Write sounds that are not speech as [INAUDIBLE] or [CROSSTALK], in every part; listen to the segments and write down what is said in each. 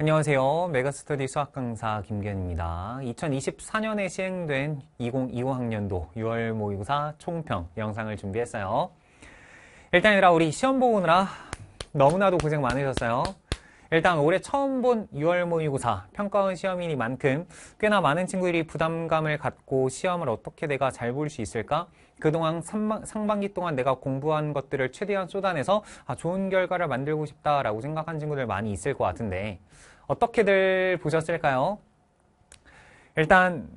안녕하세요. 메가스터디 수학 강사 김기현입니다. 2024년에 시행된 2025학년도 6월 모의고사 총평 영상을 준비했어요. 일단 얘들아 우리 시험 보느라 너무나도 고생 많으셨어요. 일단 올해 처음 본 6월 모의고사 평가원 시험이니만큼 꽤나 많은 친구들이 부담감을 갖고 시험을 어떻게 내가 잘 볼 수 있을까 그동안 상반, 기 동안 내가 공부한 것들을 최대한 쏟아내서 아, 좋은 결과를 만들고 싶다라고 생각한 친구들 많이 있을 것 같은데 어떻게들 보셨을까요? 일단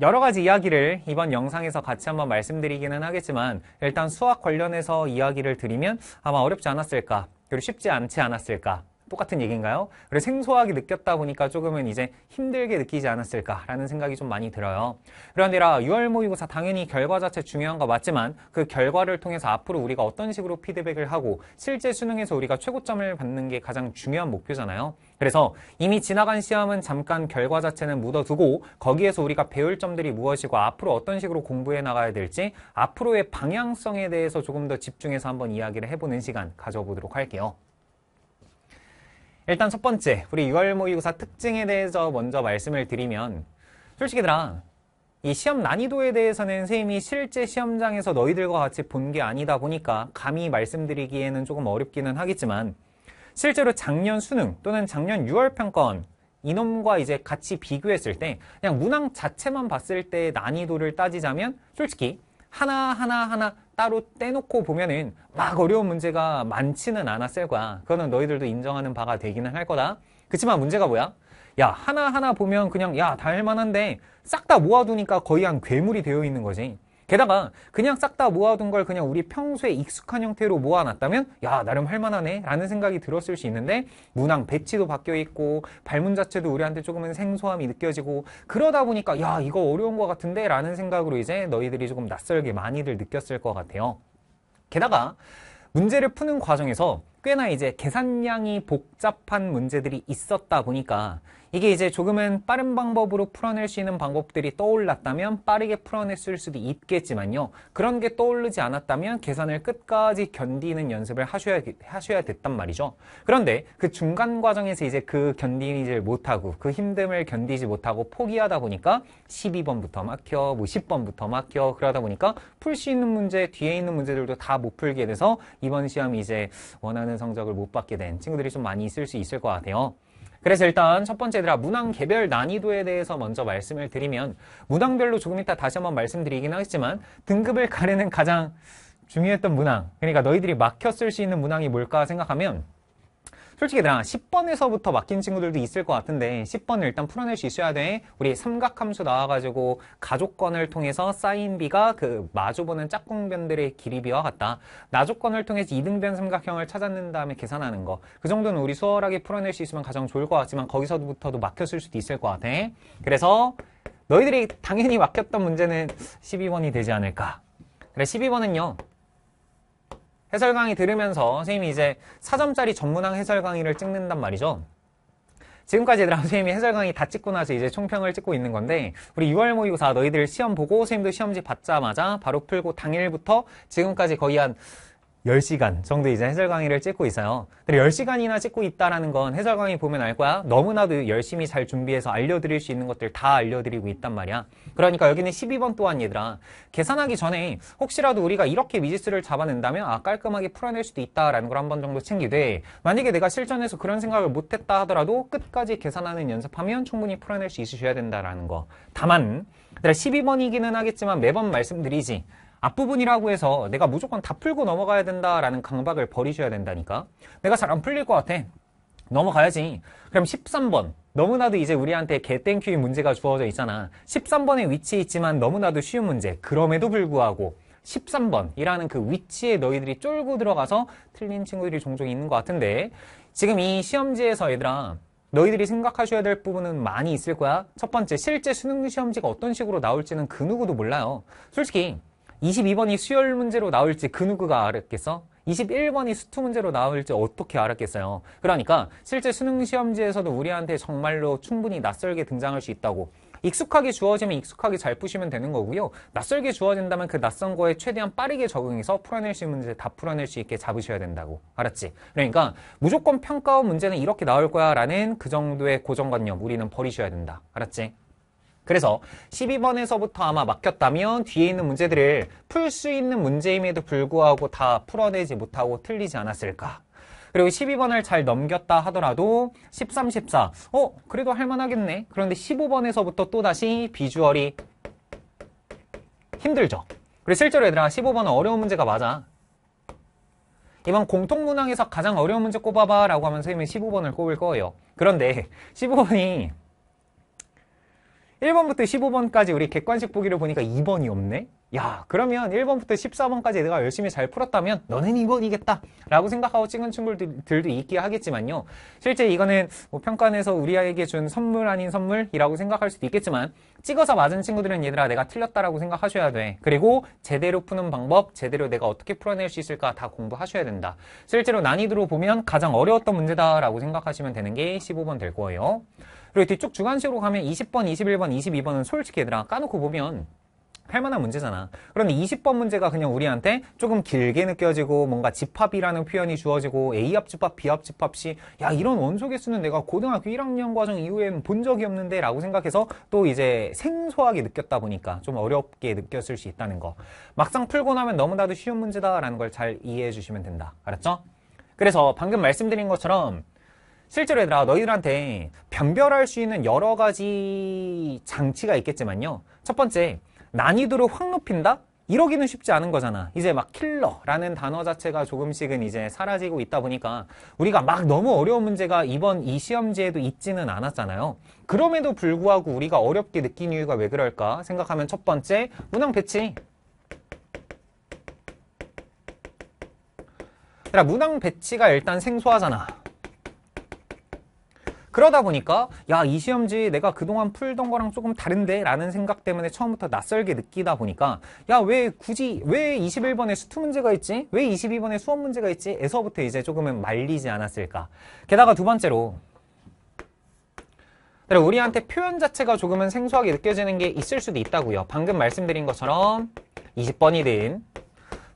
여러 가지 이야기를 이번 영상에서 같이 한번 말씀드리기는 하겠지만 일단 수학 관련해서 이야기를 드리면 아마 어렵지 않았을까 그리고 쉽지 않지 않았을까 똑같은 얘기인가요? 그래 생소하게 느꼈다 보니까 조금은 이제 힘들게 느끼지 않았을까라는 생각이 좀 많이 들어요. 그런데라 6월 모의고사 당연히 결과 자체 중요한 거 맞지만 그 결과를 통해서 앞으로 우리가 어떤 식으로 피드백을 하고 실제 수능에서 우리가 최고점을 받는 게 가장 중요한 목표잖아요. 그래서 이미 지나간 시험은 잠깐 결과 자체는 묻어두고 거기에서 우리가 배울 점들이 무엇이고 앞으로 어떤 식으로 공부해 나가야 될지 앞으로의 방향성에 대해서 조금 더 집중해서 한번 이야기를 해보는 시간 가져보도록 할게요. 일단 첫 번째, 우리 6월 모의고사 특징에 대해서 먼저 말씀을 드리면 솔직히 들아이 시험 난이도에 대해서는 선생님이 실제 시험장에서 너희들과 같이 본 게 아니다 보니까 감히 말씀드리기에는 조금 어렵기는 하겠지만 실제로 작년 수능 또는 작년 6월 평가원 이놈과 이제 같이 비교했을 때 그냥 문항 자체만 봤을 때 난이도를 따지자면 솔직히 하나하나하나 하나 따로 떼놓고 보면은 막 어려운 문제가 많지는 않았을 거야. 그거는 너희들도 인정하는 바가 되기는 할 거다. 그치만 문제가 뭐야? 야 하나하나 보면 그냥 야 달만한데 싹 다 모아두니까 거의 한 괴물이 되어 있는 거지. 게다가 그냥 싹 다 모아둔 걸 그냥 우리 평소에 익숙한 형태로 모아놨다면 야 나름 할만하네 라는 생각이 들었을 수 있는데 문항 배치도 바뀌어 있고 발문 자체도 우리한테 조금은 생소함이 느껴지고 그러다 보니까 야 이거 어려운 것 같은데 라는 생각으로 이제 너희들이 조금 낯설게 많이들 느꼈을 것 같아요 게다가 문제를 푸는 과정에서 꽤나 이제 계산량이 복잡한 문제들이 있었다 보니까 이게 이제 조금은 빠른 방법으로 풀어낼 수 있는 방법들이 떠올랐다면 빠르게 풀어냈을 수도 있겠지만요. 그런 게 떠오르지 않았다면 계산을 끝까지 견디는 연습을 하셔야, 하셔야 됐단 말이죠. 그런데 그 중간 과정에서 이제 그 견디지 못하고 그 힘듦을 견디지 못하고 포기하다 보니까 12번부터 막혀, 뭐 10번부터 막혀 그러다 보니까 풀 수 있는 문제, 뒤에 있는 문제들도 다 못 풀게 돼서 이번 시험이 이제 원하는 성적을 못 받게 된 친구들이 좀 많이 있을 수 있을 것 같아요. 그래서 일단 첫 번째 얘들아 문항 개별 난이도에 대해서 먼저 말씀을 드리면 문항별로 조금 이따 다시 한번 말씀드리긴 하겠지만 등급을 가르는 가장 중요했던 문항 그러니까 너희들이 막혔을 수 있는 문항이 뭘까 생각하면 솔직히 나 10번에서부터 막힌 친구들도 있을 것 같은데 10번을 일단 풀어낼 수 있어야 돼 우리 삼각함수 나와가지고 가족권을 통해서 쌓인 비가 그 마주보는 짝꿍변들의 길이비와 같다 나조권을 통해서 이등변 삼각형을 찾아낸 다음에 계산하는 거 그 정도는 우리 수월하게 풀어낼 수 있으면 가장 좋을 것 같지만 거기서부터도 막혔을 수도 있을 것 같아 그래서 너희들이 당연히 막혔던 문제는 12번이 되지 않을까 그래 12번은요 해설 강의 들으면서 선생님이 이제 4점짜리 전문학 해설 강의를 찍는단 말이죠. 지금까지 얘들아 선생님이 해설 강의 다 찍고 나서 이제 총평을 찍고 있는 건데 우리 6월 모의고사 너희들 시험 보고 선생님도 시험지 받자마자 바로 풀고 당일부터 지금까지 거의 한 10시간 정도 이제 해설 강의를 찍고 있어요. 근데 10시간이나 찍고 있다는 라건 해설 강의 보면 알 거야. 너무나도 열심히 잘 준비해서 알려드릴 수 있는 것들 다 알려드리고 있단 말이야. 그러니까 여기는 12번 또한 얘들아. 계산하기 전에 혹시라도 우리가 이렇게 미지수를 잡아낸다면 아 깔끔하게 풀어낼 수도 있다라는 걸 한 번 정도 챙기되 만약에 내가 실전에서 그런 생각을 못했다 하더라도 끝까지 계산하는 연습하면 충분히 풀어낼 수 있으셔야 된다라는 거. 다만 12번이기는 하겠지만 매번 말씀드리지 앞부분이라고 해서 내가 무조건 다 풀고 넘어가야 된다라는 강박을 버리셔야 된다니까. 내가 잘 안 풀릴 것 같아. 넘어가야지. 그럼 13번. 너무나도 이제 우리한테 개땡큐의 문제가 주어져 있잖아. 13번의 위치에 있지만 너무나도 쉬운 문제. 그럼에도 불구하고 13번이라는 그 위치에 너희들이 쫄고 들어가서 틀린 친구들이 종종 있는 것 같은데 지금 이 시험지에서 얘들아 너희들이 생각하셔야 될 부분은 많이 있을 거야. 첫 번째, 실제 수능 시험지가 어떤 식으로 나올지는 그 누구도 몰라요. 솔직히 22번이 수열 문제로 나올지 그 누구가 알았겠어? 21번이 수투 문제로 나올지 어떻게 알았겠어요. 그러니까 실제 수능 시험지에서도 우리한테 정말로 충분히 낯설게 등장할 수 있다고 익숙하게 주어지면 익숙하게 잘 푸시면 되는 거고요. 낯설게 주어진다면 그 낯선 거에 최대한 빠르게 적응해서 풀어낼 수 있는 문제 다 풀어낼 수 있게 잡으셔야 된다고. 알았지? 그러니까 무조건 평가원 문제는 이렇게 나올 거야 라는 그 정도의 고정관념 우리는 버리셔야 된다. 알았지? 그래서 12번에서부터 아마 막혔다면 뒤에 있는 문제들을 풀 수 있는 문제임에도 불구하고 다 풀어내지 못하고 틀리지 않았을까. 그리고 12번을 잘 넘겼다 하더라도 13, 14, 어? 그래도 할만하겠네. 그런데 15번에서부터 또다시 비주얼이 힘들죠. 그리고 실제로 얘들아 15번은 어려운 문제가 맞아. 이번 공통문항에서 가장 어려운 문제 꼽아봐 라고 하면 선생님이 15번을 꼽을 거예요. 그런데 15번이 [LAUGHS] 1번부터 15번까지 우리 객관식 보기를 보니까 2번이 없네? 야 그러면 1번부터 14번까지 내가 열심히 잘 풀었다면 너는 2번이겠다 라고 생각하고 찍은 친구들도 있긴 하겠지만요 실제 이거는 뭐 평가에서 우리에게 준 선물 아닌 선물이라고 생각할 수도 있겠지만 찍어서 맞은 친구들은 얘들아 내가 틀렸다라고 생각하셔야 돼 그리고 제대로 푸는 방법 제대로 내가 어떻게 풀어낼 수 있을까 다 공부하셔야 된다 실제로 난이도로 보면 가장 어려웠던 문제다라고 생각하시면 되는 게 15번 될 거예요 그리고 뒤쪽 주관식으로 가면 20번, 21번, 22번은 솔직히 얘들아 까놓고 보면 할만한 문제잖아. 그런데 20번 문제가 그냥 우리한테 조금 길게 느껴지고 뭔가 집합이라는 표현이 주어지고 A합 집합, B합 집합 시야 이런 원소 개수는 내가 고등학교 1학년 과정 이후에는 본 적이 없는데 라고 생각해서 또 이제 생소하게 느꼈다 보니까 좀 어렵게 느꼈을 수 있다는 거. 막상 풀고 나면 너무나도 쉬운 문제다라는 걸 잘 이해해 주시면 된다. 알았죠? 그래서 방금 말씀드린 것처럼 실제로 얘들아 너희들한테 변별할 수 있는 여러 가지 장치가 있겠지만요. 첫 번째, 난이도를 확 높인다? 이러기는 쉽지 않은 거잖아. 이제 막 킬러라는 단어 자체가 조금씩은 이제 사라지고 있다 보니까 우리가 막 너무 어려운 문제가 이번 이 시험지에도 있지는 않았잖아요. 그럼에도 불구하고 우리가 어렵게 느낀 이유가 왜 그럴까 생각하면 첫 번째, 문항 배치. 문항 배치가 일단 생소하잖아. 그러다 보니까 야 이 시험지 내가 그동안 풀던 거랑 조금 다른데 라는 생각 때문에 처음부터 낯설게 느끼다 보니까 야 왜 굳이 왜 21번에 수투 문제가 있지? 왜 22번에 수업 문제가 있지? 에서부터 이제 조금은 말리지 않았을까 게다가 두 번째로 우리한테 표현 자체가 조금은 생소하게 느껴지는 게 있을 수도 있다고요 방금 말씀드린 것처럼 20번이든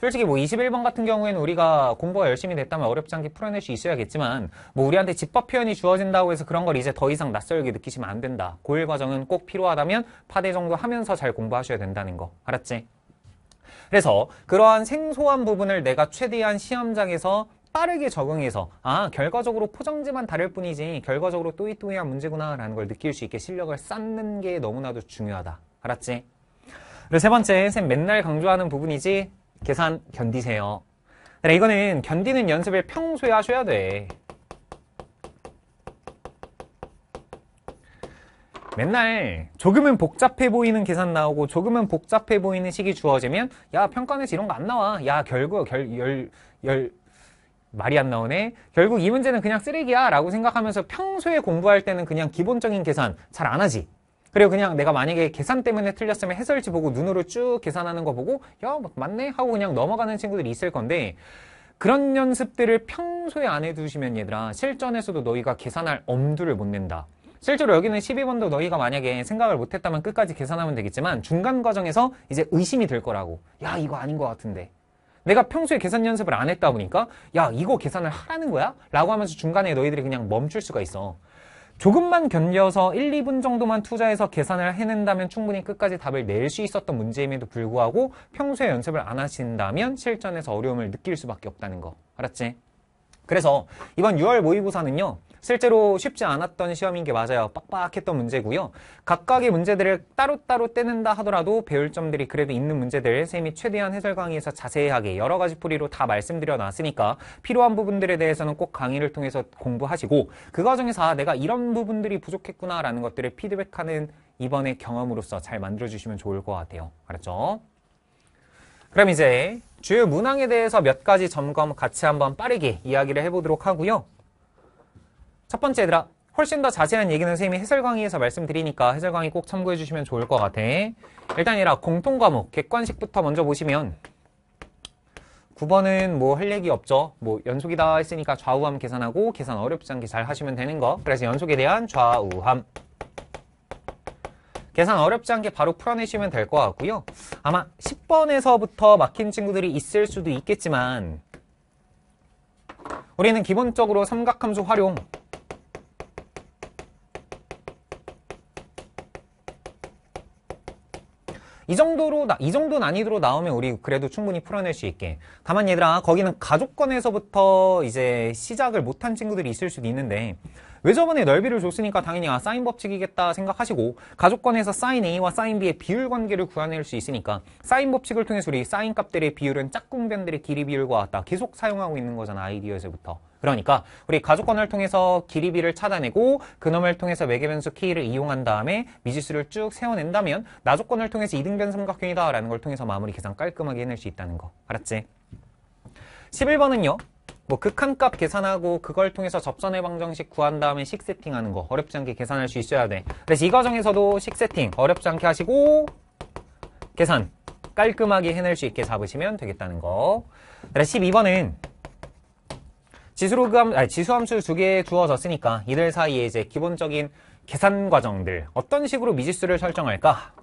솔직히 뭐 21번 같은 경우에는 우리가 공부가 열심히 됐다면 어렵지 않게 풀어낼 수 있어야겠지만 뭐 우리한테 집합 표현이 주어진다고 해서 그런 걸 이제 더 이상 낯설게 느끼시면 안 된다. 고일 과정은 꼭 필요하다면 파대 정도 하면서 잘 공부하셔야 된다는 거. 알았지? 그래서 그러한 생소한 부분을 내가 최대한 시험장에서 빠르게 적응해서 아 결과적으로 포장지만 다를 뿐이지 결과적으로 또이또이한 문제구나 라는 걸 느낄 수 있게 실력을 쌓는 게 너무나도 중요하다 알았지? 그리고 세 번째 쌤 맨날 강조하는 부분이지 계산 견디세요. 그래, 네, 이거는 견디는 연습을 평소에 하셔야 돼. 맨날 조금은 복잡해 보이는 계산 나오고 조금은 복잡해 보이는 식이 주어지면 야 평가에서 이런 거 안 나와 야 결국 결열열 말이 안 나오네 결국 이 문제는 그냥 쓰레기야 라고 생각하면서 평소에 공부할 때는 그냥 기본적인 계산 잘 안 하지 그리고 그냥 내가 만약에 계산 때문에 틀렸으면 해설지 보고 눈으로 쭉 계산하는 거 보고 야 뭐 맞네 하고 그냥 넘어가는 친구들이 있을 건데 그런 연습들을 평소에 안 해두시면 얘들아 실전에서도 너희가 계산할 엄두를 못 낸다. 실제로 여기는 12번도 너희가 만약에 생각을 못했다면 끝까지 계산하면 되겠지만 중간 과정에서 이제 의심이 될 거라고 야 이거 아닌 것 같은데 내가 평소에 계산 연습을 안 했다 보니까 야 이거 계산을 하라는 거야? 라고 하면서 중간에 너희들이 그냥 멈출 수가 있어 조금만 견뎌서 1, 2분 정도만 투자해서 계산을 해낸다면 충분히 끝까지 답을 낼 수 있었던 문제임에도 불구하고 평소에 연습을 안 하신다면 실전에서 어려움을 느낄 수밖에 없다는 거 알았지? 그래서 이번 6월 모의고사는요. 실제로 쉽지 않았던 시험인 게 맞아요. 빡빡했던 문제고요. 각각의 문제들을 따로따로 떼는다 하더라도 배울 점들이 그래도 있는 문제들 쌤이 최대한 해설 강의에서 자세하게 여러 가지 풀이로 다 말씀드려 놨으니까 필요한 부분들에 대해서는 꼭 강의를 통해서 공부하시고 그 과정에서 아, 내가 이런 부분들이 부족했구나라는 것들을 피드백하는 이번의 경험으로서 잘 만들어주시면 좋을 것 같아요. 알았죠? 그럼 이제 주요 문항에 대해서 몇 가지 점검 같이 한번 빠르게 이야기를 해보도록 하고요. 첫 번째 얘들아, 훨씬 더 자세한 얘기는 선생님이 해설 강의에서 말씀드리니까 해설 강의 꼭 참고해 주시면 좋을 것 같아. 일단 얘들아, 공통 과목, 객관식부터 먼저 보시면 9번은 뭐 할 얘기 없죠. 뭐 연속이다 했으니까 좌우함 계산하고 계산 어렵지 않게 잘 하시면 되는 거. 그래서 연속에 대한 좌우함. 계산 어렵지 않게 바로 풀어내시면 될 것 같고요. 아마 10번에서부터 막힌 친구들이 있을 수도 있겠지만 우리는 기본적으로 삼각함수 활용 이 정도로 이 정도 난이도로 나오면 우리 그래도 충분히 풀어낼 수 있게 다만 얘들아 거기는 가족권에서부터 이제 시작을 못한 친구들이 있을 수도 있는데 왜 저번에 넓이를 줬으니까 당연히 아 사인 법칙이겠다 생각하시고 가족권에서 사인 A와 사인 B의 비율 관계를 구해낼 수 있으니까 사인 법칙을 통해서 우리 사인 값들의 비율은 짝꿍 변들의 길이 비율과 같다 계속 사용하고 있는 거잖아 아이디어에서부터 그러니까 우리 가족권을 통해서 길이 비를 찾아내고 그놈을 통해서 외계변수 k를 이용한 다음에 미지수를 쭉 세워낸다면 나조권을 통해서 이등변 삼각형이다 라는 걸 통해서 마무리 계산 깔끔하게 해낼 수 있다는 거 알았지? 11번은요. 뭐 극한값 계산하고 그걸 통해서 접선의 방정식 구한 다음에 식 세팅하는 거 어렵지 않게 계산할 수 있어야 돼 그래서 이 과정에서도 식 세팅 어렵지 않게 하시고 계산 깔끔하게 해낼 수 있게 잡으시면 되겠다는 거 그래서 12번은 지수로감, 아니, 지수함수 두 개 주어졌으니까 이들 사이에 이제 기본적인 계산 과정들 어떤 식으로 미지수를 설정할까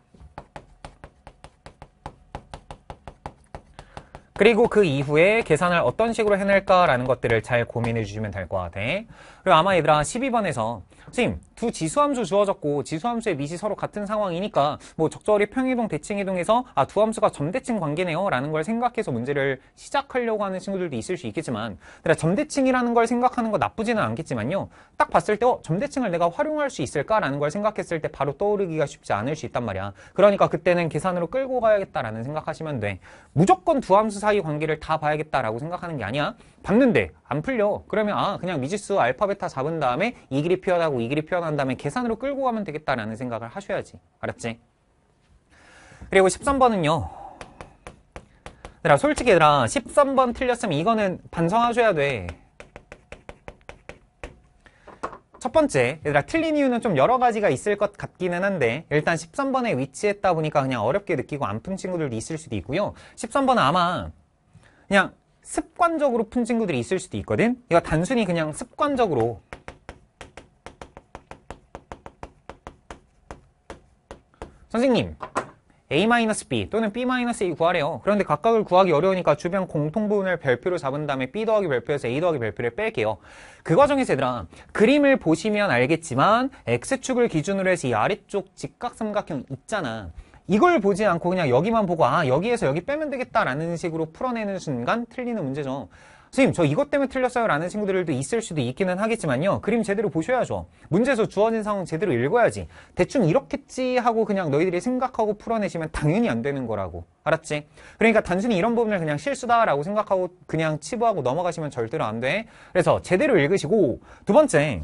그리고 그 이후에 계산을 어떤 식으로 해낼까라는 것들을 잘 고민해 주시면 될 것 같아. 그리고 아마 얘들아 12번에서 선생님, 두 지수함수 주어졌고 지수함수의 밑이 서로 같은 상황이니까 뭐 적절히 평이동, 대칭이동해서 아, 두 함수가 점대칭 관계네요 라는 걸 생각해서 문제를 시작하려고 하는 친구들도 있을 수 있겠지만 그러니까 점대칭이라는 걸 생각하는 거 나쁘지는 않겠지만요. 딱 봤을 때 어, 점대칭을 내가 활용할 수 있을까라는 걸 생각했을 때 바로 떠오르기가 쉽지 않을 수 있단 말이야. 그러니까 그때는 계산으로 끌고 가야겠다라는 생각하시면 돼. 무조건 두 함수 사이 관계를 다 봐야겠다라고 생각하는 게 아니야. 봤는데 안 풀려. 그러면 아 그냥 미지수 알파 베타 잡은 다음에 이 길이 필요하다고 하고이 길이 표현한 다음에 계산으로 끌고 가면 되겠다라는 생각을 하셔야지. 알았지? 그리고 13번은요. 얘들아 솔직히 얘들아 13번 틀렸으면 이거는 반성하셔야 돼. 첫 번째, 얘들아 틀린 이유는 좀 여러 가지가 있을 것 같기는 한데 일단 13번에 위치했다 보니까 그냥 어렵게 느끼고 안 푼 친구들도 있을 수도 있고요. 13번은 아마 그냥 습관적으로 푼 친구들이 있을 수도 있거든? 이거 단순히 그냥 습관적으로 선생님 a-b 또는 b-a e 구하래요. 그런데 각각을 구하기 어려우니까 주변 공통분을 별표로 잡은 다음에 b 더하기 별표에서 a 더하기 별표를 뺄게요. 그 과정에서 얘들아 그림을 보시면 알겠지만 x축을 기준으로 해서 이 아래쪽 직각삼각형 있잖아. 이걸 보지 않고 그냥 여기만 보고 아 여기에서 여기 빼면 되겠다라는 식으로 풀어내는 순간 틀리는 문제죠. 선생님 저 이것 때문에 틀렸어요 라는 친구들도 있을 수도 있기는 하겠지만요 그림 제대로 보셔야죠 문제에서 주어진 상황 제대로 읽어야지 대충 이렇겠지 하고 그냥 너희들이 생각하고 풀어내시면 당연히 안 되는 거라고 알았지? 그러니까 단순히 이런 부분을 그냥 실수다 라고 생각하고 그냥 치부하고 넘어가시면 절대로 안 돼 그래서 제대로 읽으시고 두 번째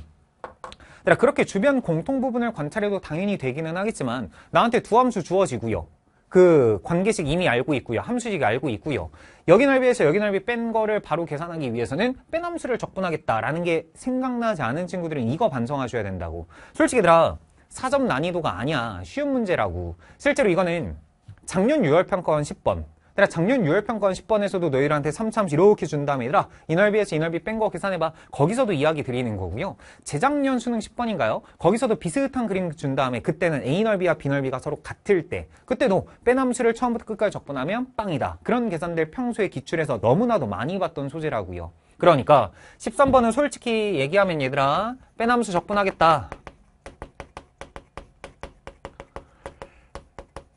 그렇게 주변 공통 부분을 관찰해도 당연히 되기는 하겠지만 나한테 두함수 주어지고요 그 관계식 이미 알고 있고요. 함수식 알고 있고요. 여기 넓이에서 여기 넓이 뺀 거를 바로 계산하기 위해서는 뺀 함수를 접근하겠다라는 게 생각나지 않은 친구들은 이거 반성하셔야 된다고. 솔직히 얘들아 사점 난이도가 아니야. 쉬운 문제라고. 실제로 이거는 작년 6월 평가원 10번 내가 작년 요일평가원 10번에서도 너희들한테 3참 이렇게 준다며에얘들비에서이날비뺀 거 계산해봐 거기서도 이야기 드리는 거고요 재작년 수능 10번인가요? 거기서도 비슷한 그림 준 다음에 그때는 A널비와 B널비가 서로 같을 때 그때도 빼남수를 처음부터 끝까지 적분하면 빵이다 그런 계산들 평소에 기출에서 너무나도 많이 봤던 소재라고요 그러니까 13번은 솔직히 얘기하면 얘들아 빼남수 적분하겠다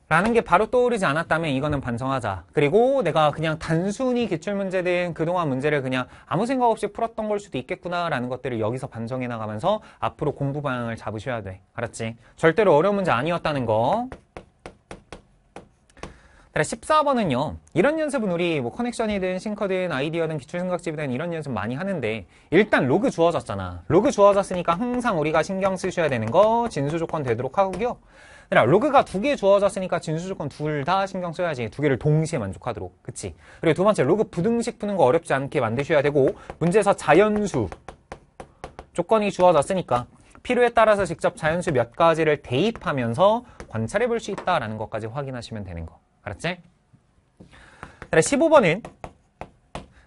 라는 게 바로 떠오르지 않았다면 이거는 반성하자. 그리고 내가 그냥 단순히 기출문제든 그동안 문제를 그냥 아무 생각 없이 풀었던 걸 수도 있겠구나라는 것들을 여기서 반성해 나가면서 앞으로 공부 방향을 잡으셔야 돼. 알았지? 절대로 어려운 문제 아니었다는 거. 14번은요. 이런 연습은 우리 뭐 커넥션이든 싱커든 아이디어든 기출생각집이든 이런 연습 많이 하는데 일단 로그 주어졌잖아. 로그 주어졌으니까 항상 우리가 신경 쓰셔야 되는 거 진수 조건 되도록 하고요. 그냥 그러니까 로그가 두 개 주어졌으니까 진수 조건 둘 다 신경 써야지 두 개를 동시에 만족하도록 그치 그리고 두 번째 로그 부등식 푸는 거 어렵지 않게 만드셔야 되고 문제에서 자연수 조건이 주어졌으니까 필요에 따라서 직접 자연수 몇 가지를 대입하면서 관찰해 볼 수 있다라는 것까지 확인하시면 되는 거 알았지? 15번은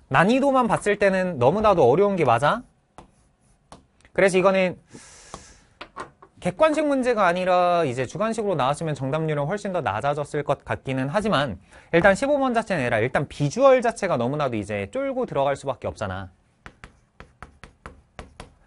난이도만 봤을 때는 너무나도 어려운 게 맞아? 그래서 이거는 객관식 문제가 아니라 이제 주관식으로 나왔으면 정답률은 훨씬 더 낮아졌을 것 같기는 하지만 일단 15번 자체는 아니라 일단 비주얼 자체가 너무나도 이제 쫄고 들어갈 수밖에 없잖아.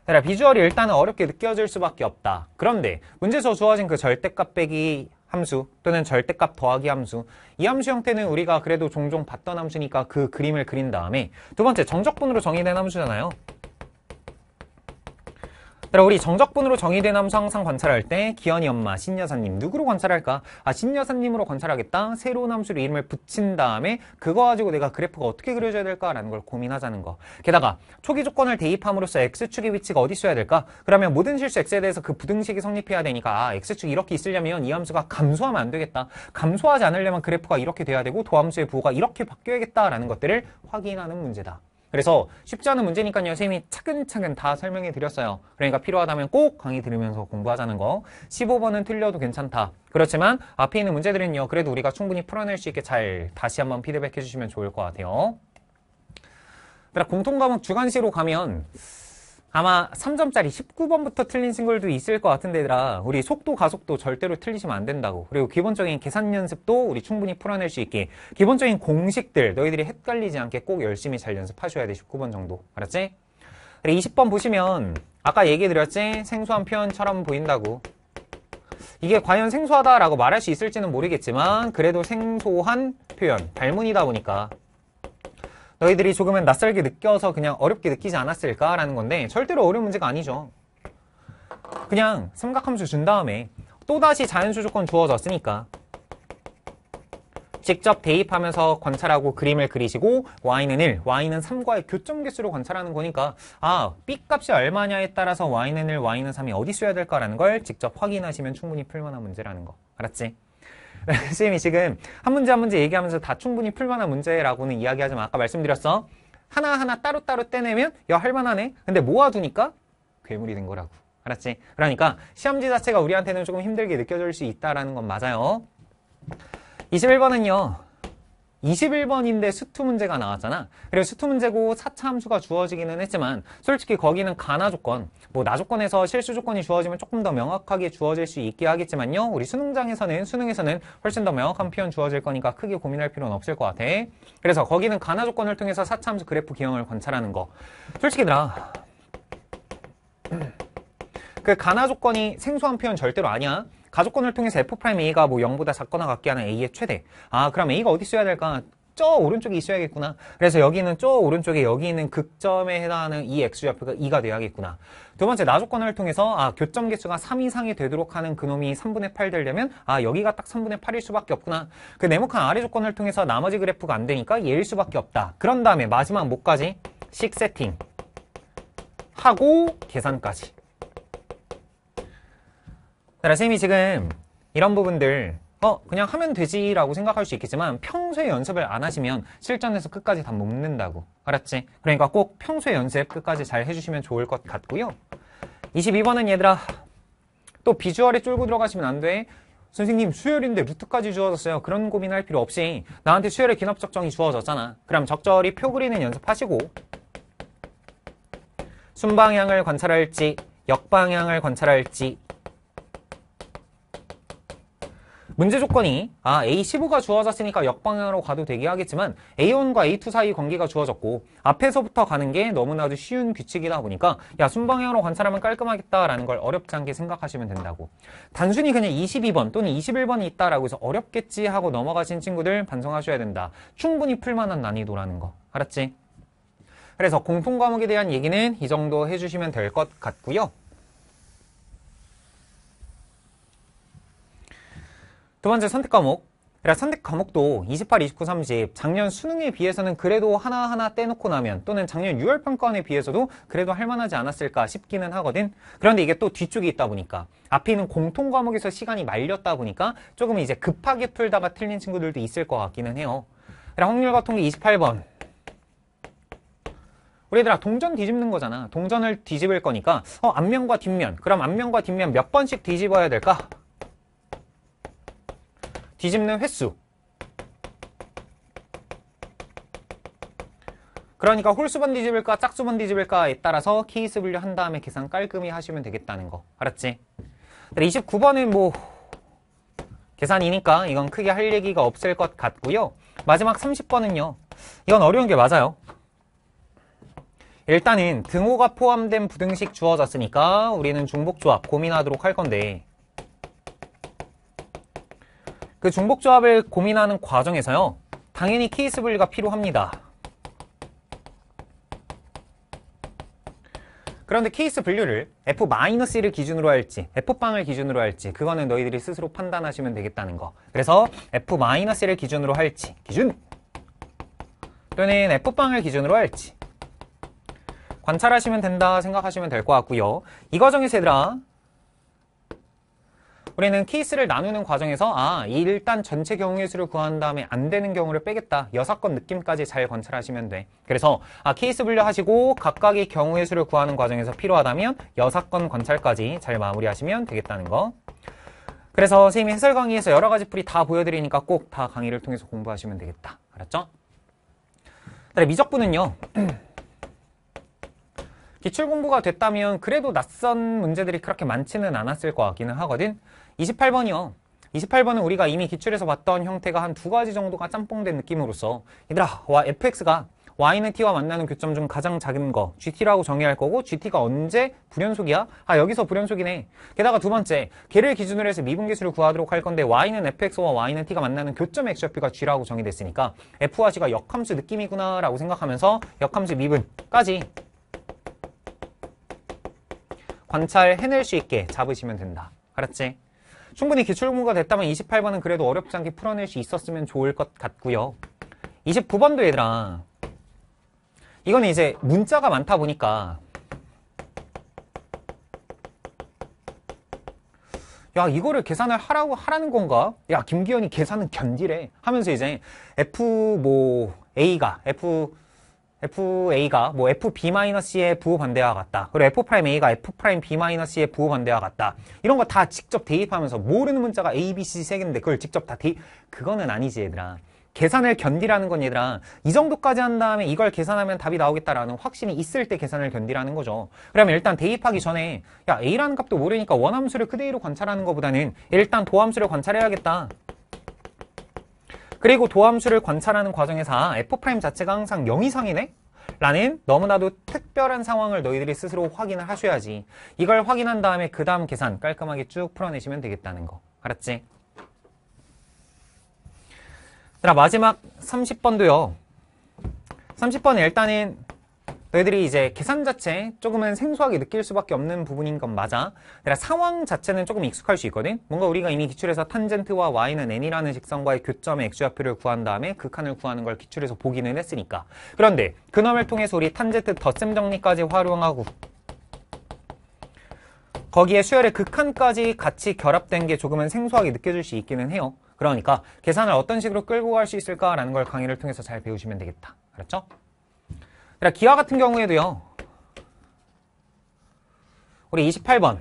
그러 비주얼이 일단은 어렵게 느껴질 수밖에 없다. 그런데 문제에서 주어진 그 절대값 빼기 함수 또는 절대값 더하기 함수 이 함수 형태는 우리가 그래도 종종 봤던 함수니까 그 그림을 그린 다음에 두 번째 정적분으로 정의된 함수잖아요. 그럼 우리 정적분으로 정의된 함수 항상 관찰할 때 기현이 엄마 신여사님 누구로 관찰할까? 아 신여사님으로 관찰하겠다. 새로운 함수로 이름을 붙인 다음에 그거 가지고 내가 그래프가 어떻게 그려져야 될까라는 걸 고민하자는 거. 게다가 초기 조건을 대입함으로써 x축의 위치가 어디 있어야 될까? 그러면 모든 실수 x에 대해서 그 부등식이 성립해야 되니까 아, x축 이렇게 있으려면 이 함수가 감소하면 안 되겠다. 감소하지 않으려면 그래프가 이렇게 돼야 되고 도함수의 부호가 이렇게 바뀌어야겠다라는 것들을 확인하는 문제다. 그래서 쉽지 않은 문제니까요. 선생님이 차근차근 다 설명해 드렸어요. 그러니까 필요하다면 꼭 강의 들으면서 공부하자는 거. 15번은 틀려도 괜찮다. 그렇지만 앞에 있는 문제들은요. 그래도 우리가 충분히 풀어낼 수 있게 잘 다시 한번 피드백해 주시면 좋을 것 같아요. 공통 과목 주간시로 가면 아마 3점짜리 19번부터 틀린 싱글도 있을 것 같은데 얘들아 우리 속도 가속도 절대로 틀리시면 안 된다고 그리고 기본적인 계산 연습도 우리 충분히 풀어낼 수 있게 기본적인 공식들 너희들이 헷갈리지 않게 꼭 열심히 잘 연습하셔야 돼 19번 정도 알았지? 그래 20번 보시면 아까 얘기 드렸지? 생소한 표현처럼 보인다고 이게 과연 생소하다라고 말할 수 있을지는 모르겠지만 그래도 생소한 표현, 발문이다 보니까 너희들이 조금은 낯설게 느껴서 그냥 어렵게 느끼지 않았을까라는 건데 절대로 어려운 문제가 아니죠. 그냥 삼각함수 준 다음에 또다시 자연수 조건 주어졌으니까 직접 대입하면서 관찰하고 그림을 그리시고 y는 1, y는 3과의 교점 개수로 관찰하는 거니까 아, b값이 얼마냐에 따라서 y는 1, y는 3이 어디 있어야 될까라는 걸 직접 확인하시면 충분히 풀만한 문제라는 거. 알았지? 선생님이 [LAUGHS] 지금 한 문제 한 문제 얘기하면서 다 충분히 풀만한 문제라고는 이야기하지만 아까 말씀드렸어. 하나하나 따로따로 떼내면 야 할만하네. 근데 모아두니까 괴물이 된 거라고. 알았지? 그러니까 시험지 자체가 우리한테는 조금 힘들게 느껴질 수 있다는 건 맞아요. 21번은요. 21번인데 수투 문제가 나왔잖아. 그리고 수투 문제고 사차 함수가 주어지기는 했지만 솔직히 거기는 가나 조건, 뭐 나 조건에서 실수 조건이 주어지면 조금 더 명확하게 주어질 수 있게 하겠지만요. 우리 수능장에서는 수능에서는 훨씬 더 명확한 표현 주어질 거니까 크게 고민할 필요는 없을 것 같아. 그래서 거기는 가나 조건을 통해서 사차 함수 그래프 기형을 관찰하는 거. 솔직히 들아 그 가나 조건이 생소한 표현 절대로 아니야. 가족권을 통해서 F'A가 뭐 0보다 작거나 같게 하는 A의 최대. 아, 그럼 A가 어디 있어야 될까? 저 오른쪽에 있어야겠구나. 그래서 여기는 저 오른쪽에 여기 있는 극점에 해당하는 이 x좌표가 2가 돼야겠구나. 두 번째, 나조건을 통해서 아, 교점 개수가 3 이상이 되도록 하는 그놈이 3분의 8 되려면 아, 여기가 딱 3분의 8일 수밖에 없구나. 그 네모칸 아래 조건을 통해서 나머지 그래프가 안 되니까 얘일 수밖에 없다. 그런 다음에 마지막 목까지 식 세팅 하고 계산까지. 자, 선생님이 지금 이런 부분들 어 그냥 하면 되지 라고 생각할 수 있겠지만 평소에 연습을 안 하시면 실전에서 끝까지 다못 는다고 알았지? 그러니까 꼭 평소에 연습 끝까지 잘 해주시면 좋을 것 같고요 22번은 얘들아 또 비주얼에 쫄고 들어가시면 안 돼 선생님 수혈인데 루트까지 주어졌어요 그런 고민할 필요 없이 나한테 수혈의 긴업 적정이 주어졌잖아 그럼 적절히 표 그리는 연습하시고 순방향을 관찰할지 역방향을 관찰할지 문제 조건이 아 A15가 주어졌으니까 역방향으로 가도 되게 하겠지만 A1과 A2 사이 관계가 주어졌고 앞에서부터 가는 게 너무나도 쉬운 규칙이다 보니까 야 순방향으로 간 사람은 깔끔하겠다라는 걸 어렵지 않게 생각하시면 된다고 단순히 그냥 22번 또는 21번이 있다라고 해서 어렵겠지 하고 넘어가신 친구들 반성하셔야 된다 충분히 풀만한 난이도라는 거 알았지? 그래서 공통 과목에 대한 얘기는 이 정도 해주시면 될 것 같고요 두 번째 선택 과목 선택 과목도 28, 29, 30 작년 수능에 비해서는 그래도 하나하나 떼놓고 나면 또는 작년 6월 평가원에 비해서도 그래도 할만하지 않았을까 싶기는 하거든 그런데 이게 또뒤쪽에 있다 보니까 앞에 있는 공통 과목에서 시간이 말렸다 보니까 조금 이제 급하게 풀다가 틀린 친구들도 있을 것 같기는 해요 그럼 확률과 통계 28번 우리 얘들아 동전 뒤집는 거잖아 동전을 뒤집을 거니까 어 앞면과 뒷면 그럼 앞면과 뒷면 몇 번씩 뒤집어야 될까? 뒤집는 횟수 그러니까 홀수번 뒤집을까 짝수번 뒤집을까에 따라서 케이스 분류한 다음에 계산 깔끔히 하시면 되겠다는 거 알았지? 29번은 뭐 계산이니까 이건 크게 할 얘기가 없을 것 같고요 마지막 30번은요 이건 어려운 게 맞아요 일단은 등호가 포함된 부등식 주어졌으니까 우리는 중복조합 고민하도록 할 건데 그 중복 조합을 고민하는 과정에서요. 당연히 케이스 분리가 필요합니다. 그런데 케이스 분류를 f 1를 기준으로 할지 F방을 기준으로 할지 그거는 너희들이 스스로 판단하시면 되겠다는 거 그래서 f 1을 기준으로 할지 기준 또는 F방을 기준으로 할지 관찰하시면 된다 생각하시면 될 것 같고요 이 과정에서 얘들아 우리는 케이스를 나누는 과정에서 아 일단 전체 경우의 수를 구한 다음에 안 되는 경우를 빼겠다 여사건 느낌까지 잘 관찰하시면 돼 그래서 아 케이스 분류하시고 각각의 경우의 수를 구하는 과정에서 필요하다면 여사건 관찰까지 잘 마무리하시면 되겠다는 거 그래서 선생님이 해설 강의에서 여러 가지 풀이 다 보여드리니까 꼭 다 강의를 통해서 공부하시면 되겠다 알았죠? 네, 미적분은요 [CLEARS THROAT] 기출 공부가 됐다면 그래도 낯선 문제들이 그렇게 많지는 않았을 것 같기는 하거든. 28번이요. 28번은 우리가 이미 기출에서 봤던 형태가 한 두 가지 정도가 짬뽕된 느낌으로서 얘들아, 와, fx가 y는 t와 만나는 교점 중 가장 작은 거 gt라고 정의할 거고 gt가 언제 불연속이야? 아 여기서 불연속이네 게다가 두 번째 걔를 기준으로 해서 미분계수를 구하도록 할 건데 y는 fx와 y는 t가 만나는 교점 x 좌표가 g라고 정의됐으니까 f와 g가 역함수 느낌이구나 라고 생각하면서 역함수 미분까지 관찰해낼 수 있게 잡으시면 된다 알았지? 충분히 기출문제가 됐다면 28번은 그래도 어렵지 않게 풀어낼 수 있었으면 좋을 것 같고요. 29번도 얘들아 이거는 이제 문자가 많다 보니까 야 이거를 계산을 하라고 하라는 건가? 야 김기현이 계산은 견디래 하면서 이제 F 뭐 A가 F FA가 뭐 FB-C의 부호반대와 같다. 그리고 F'A가 F'B-C의 부호반대와 같다. 이런 거 다 직접 대입하면서 모르는 문자가 A, B, C 세 개인데 그걸 직접 다 대입. 그거는 아니지 얘들아. 계산을 견디라는 건 얘들아 이 정도까지 한 다음에 이걸 계산하면 답이 나오겠다라는 확신이 있을 때 계산을 견디라는 거죠 그러면 일단 대입하기 전에 야 A라는 값도 모르니까 원함수를 그대로 관찰하는 것보다는 일단 도함수를 관찰해야겠다 그리고 도함수를 관찰하는 과정에서 아, f' 자체가 항상 0 이상이네? 라는 너무나도 특별한 상황을 너희들이 스스로 확인을 하셔야지 이걸 확인한 다음에 그 다음 계산 깔끔하게 쭉 풀어내시면 되겠다는 거 알았지? 자 마지막 30번도요 30번에 일단은 너희들이 이제 계산 자체 조금은 생소하게 느낄 수밖에 없는 부분인 건 맞아 내가 상황 자체는 조금 익숙할 수 있거든 뭔가 우리가 이미 기출에서 탄젠트와 y는 n이라는 직선과의 교점의 x좌표를 구한 다음에 극한을 그 구하는 걸 기출에서 보기는 했으니까 그런데 그놈을 통해서 우리 탄젠트 덧셈 정리까지 활용하고 거기에 수열의 극한까지 그 같이 결합된 게 조금은 생소하게 느껴질 수 있기는 해요 그러니까 계산을 어떤 식으로 끌고 갈 수 있을까라는 걸 강의를 통해서 잘 배우시면 되겠다 그렇죠 그러니까 기아 같은 경우에도요. 우리 28번.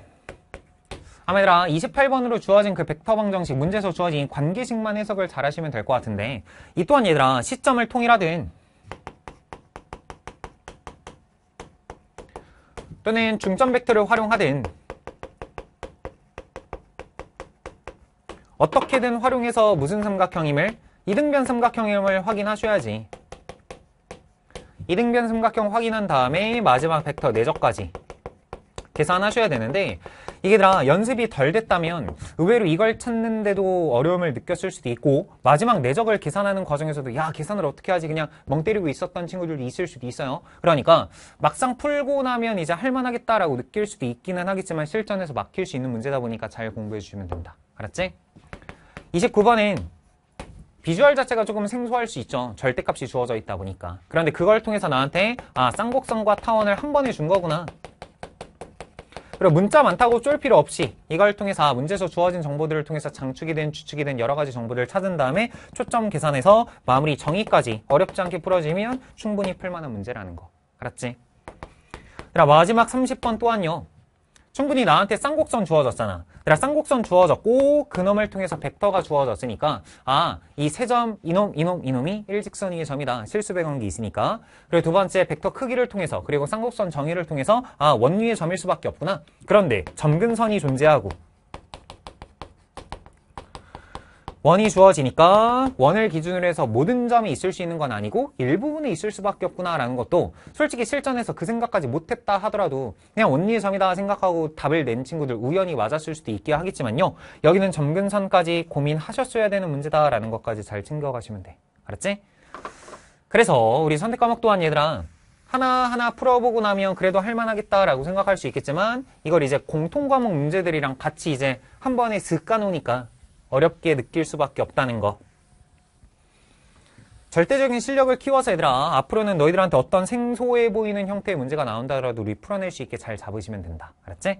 아마들아 얘 28번으로 주어진 그 벡터 방정식 문제에서 주어진 관계식만 해석을 잘 하시면 될 것 같은데 이 또한 얘들아 시점을 통일하든 또는 중점 벡터를 활용하든 어떻게든 활용해서 무슨 삼각형임을 이등변 삼각형임을 확인하셔야지 이등변 삼각형 확인한 다음에 마지막 벡터 내적까지 계산하셔야 되는데 이게 다 연습이 덜 됐다면 의외로 이걸 찾는데도 어려움을 느꼈을 수도 있고 마지막 내적을 계산하는 과정에서도 야 계산을 어떻게 하지 그냥 멍 때리고 있었던 친구들도 있을 수도 있어요 그러니까 막상 풀고 나면 이제 할만하겠다라고 느낄 수도 있기는 하겠지만 실전에서 막힐 수 있는 문제다 보니까 잘 공부해 주시면 됩니다 알았지? 29번엔 비주얼 자체가 조금 생소할 수 있죠. 절대값이 주어져 있다 보니까. 그런데 그걸 통해서 나한테 아 쌍곡선과 타원을 한 번에 준 거구나. 그리고 문자 많다고 쫄 필요 없이 이걸 통해서 아, 문제에서 주어진 정보들을 통해서 장축이 된 추측이 된 여러 가지 정보를 찾은 다음에 초점 계산해서 마무리 정의까지 어렵지 않게 풀어지면 충분히 풀만한 문제라는 거. 알았지? 그럼 마지막 30번 또한요. 충분히 나한테 쌍곡선 주어졌잖아. 그래 쌍곡선 주어졌고 그놈을 통해서 벡터가 주어졌으니까 아 이 세 점 이놈 이놈 이놈이 일직선 위의 점이다 실수 배관계 있으니까 그리고 두 번째 벡터 크기를 통해서 그리고 쌍곡선 정의를 통해서 아 원위의 점일 수밖에 없구나 그런데 점근선이 존재하고 원이 주어지니까 원을 기준으로 해서 모든 점이 있을 수 있는 건 아니고 일부분에 있을 수밖에 없구나라는 것도 솔직히 실전에서 그 생각까지 못했다 하더라도 그냥 원리의 점이다 생각하고 답을 낸 친구들 우연히 맞았을 수도 있긴 하겠지만요. 여기는 점근선까지 고민하셨어야 되는 문제다라는 것까지 잘 챙겨가시면 돼. 알았지? 그래서 우리 선택 과목 또한 얘들아 하나하나 풀어보고 나면 그래도 할만하겠다라고 생각할 수 있겠지만 이걸 이제 공통 과목 문제들이랑 같이 이제 한 번에 슥 까놓으니까 어렵게 느낄 수밖에 없다는 거. 절대적인 실력을 키워서 얘들아 앞으로는 너희들한테 어떤 생소해 보이는 형태의 문제가 나온다더라도 우리 풀어낼 수 있게 잘 잡으시면 된다. 알았지?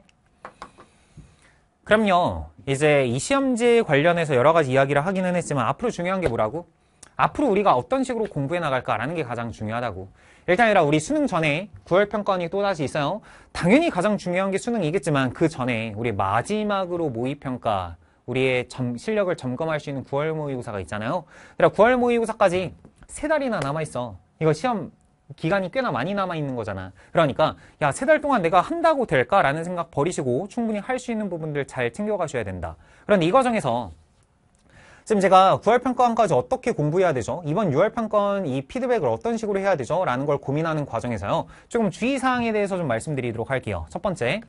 그럼요. 이제 이 시험지 관련해서 여러 가지 이야기를 하기는 했지만 앞으로 중요한 게 뭐라고? 앞으로 우리가 어떤 식으로 공부해 나갈까라는 게 가장 중요하다고. 일단 이라 우리 수능 전에 9월 평가원이 또다시 있어요. 당연히 가장 중요한 게 수능이겠지만 그 전에 우리 마지막으로 모의평가 우리의 점, 실력을 점검할 수 있는 9월 모의고사가 있잖아요. 그러니 9월 모의고사까지 세 달이나 남아있어. 이거 시험 기간이 꽤나 많이 남아있는 거잖아. 그러니까 야세 달 동안 내가 한다고 될까라는 생각 버리시고 충분히 할 수 있는 부분들 잘 챙겨가셔야 된다. 그런데 이 과정에서 지금 제가 9월 평가원까지 어떻게 공부해야 되죠? 이번 6월 평가원 이 피드백을 어떤 식으로 해야 되죠? 라는 걸 고민하는 과정에서요. 조금 주의사항에 대해서 좀 말씀드리도록 할게요. 첫 번째,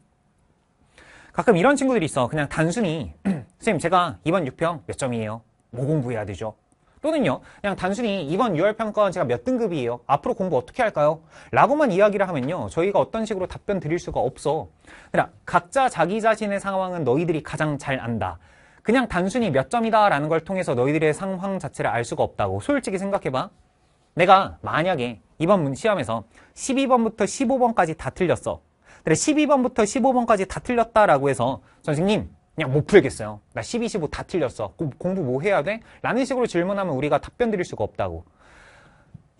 가끔 이런 친구들이 있어. 그냥 단순히 [CLEARS THROAT] 선생님 제가 이번 6평 몇 점이에요? 뭐 공부해야 되죠? 또는요. 그냥 단순히 이번 6월 평가원 제가 몇 등급이에요? 앞으로 공부 어떻게 할까요? 라고만 이야기를 하면요. 저희가 어떤 식으로 답변 드릴 수가 없어. 그러니까 각자 자기 자신의 상황은 너희들이 가장 잘 안다. 그냥 단순히 몇 점이다 라는 걸 통해서 너희들의 상황 자체를 알 수가 없다고 솔직히 생각해봐. 내가 만약에 이번 시험에서 12번부터 15번까지 다 틀렸어. 근데 12번부터 15번까지 다 틀렸다라고 해서 선생님 그냥 못 풀겠어요. 나 12, 15 다 틀렸어. 공부 뭐 해야 돼? 라는 식으로 질문하면 우리가 답변 드릴 수가 없다고.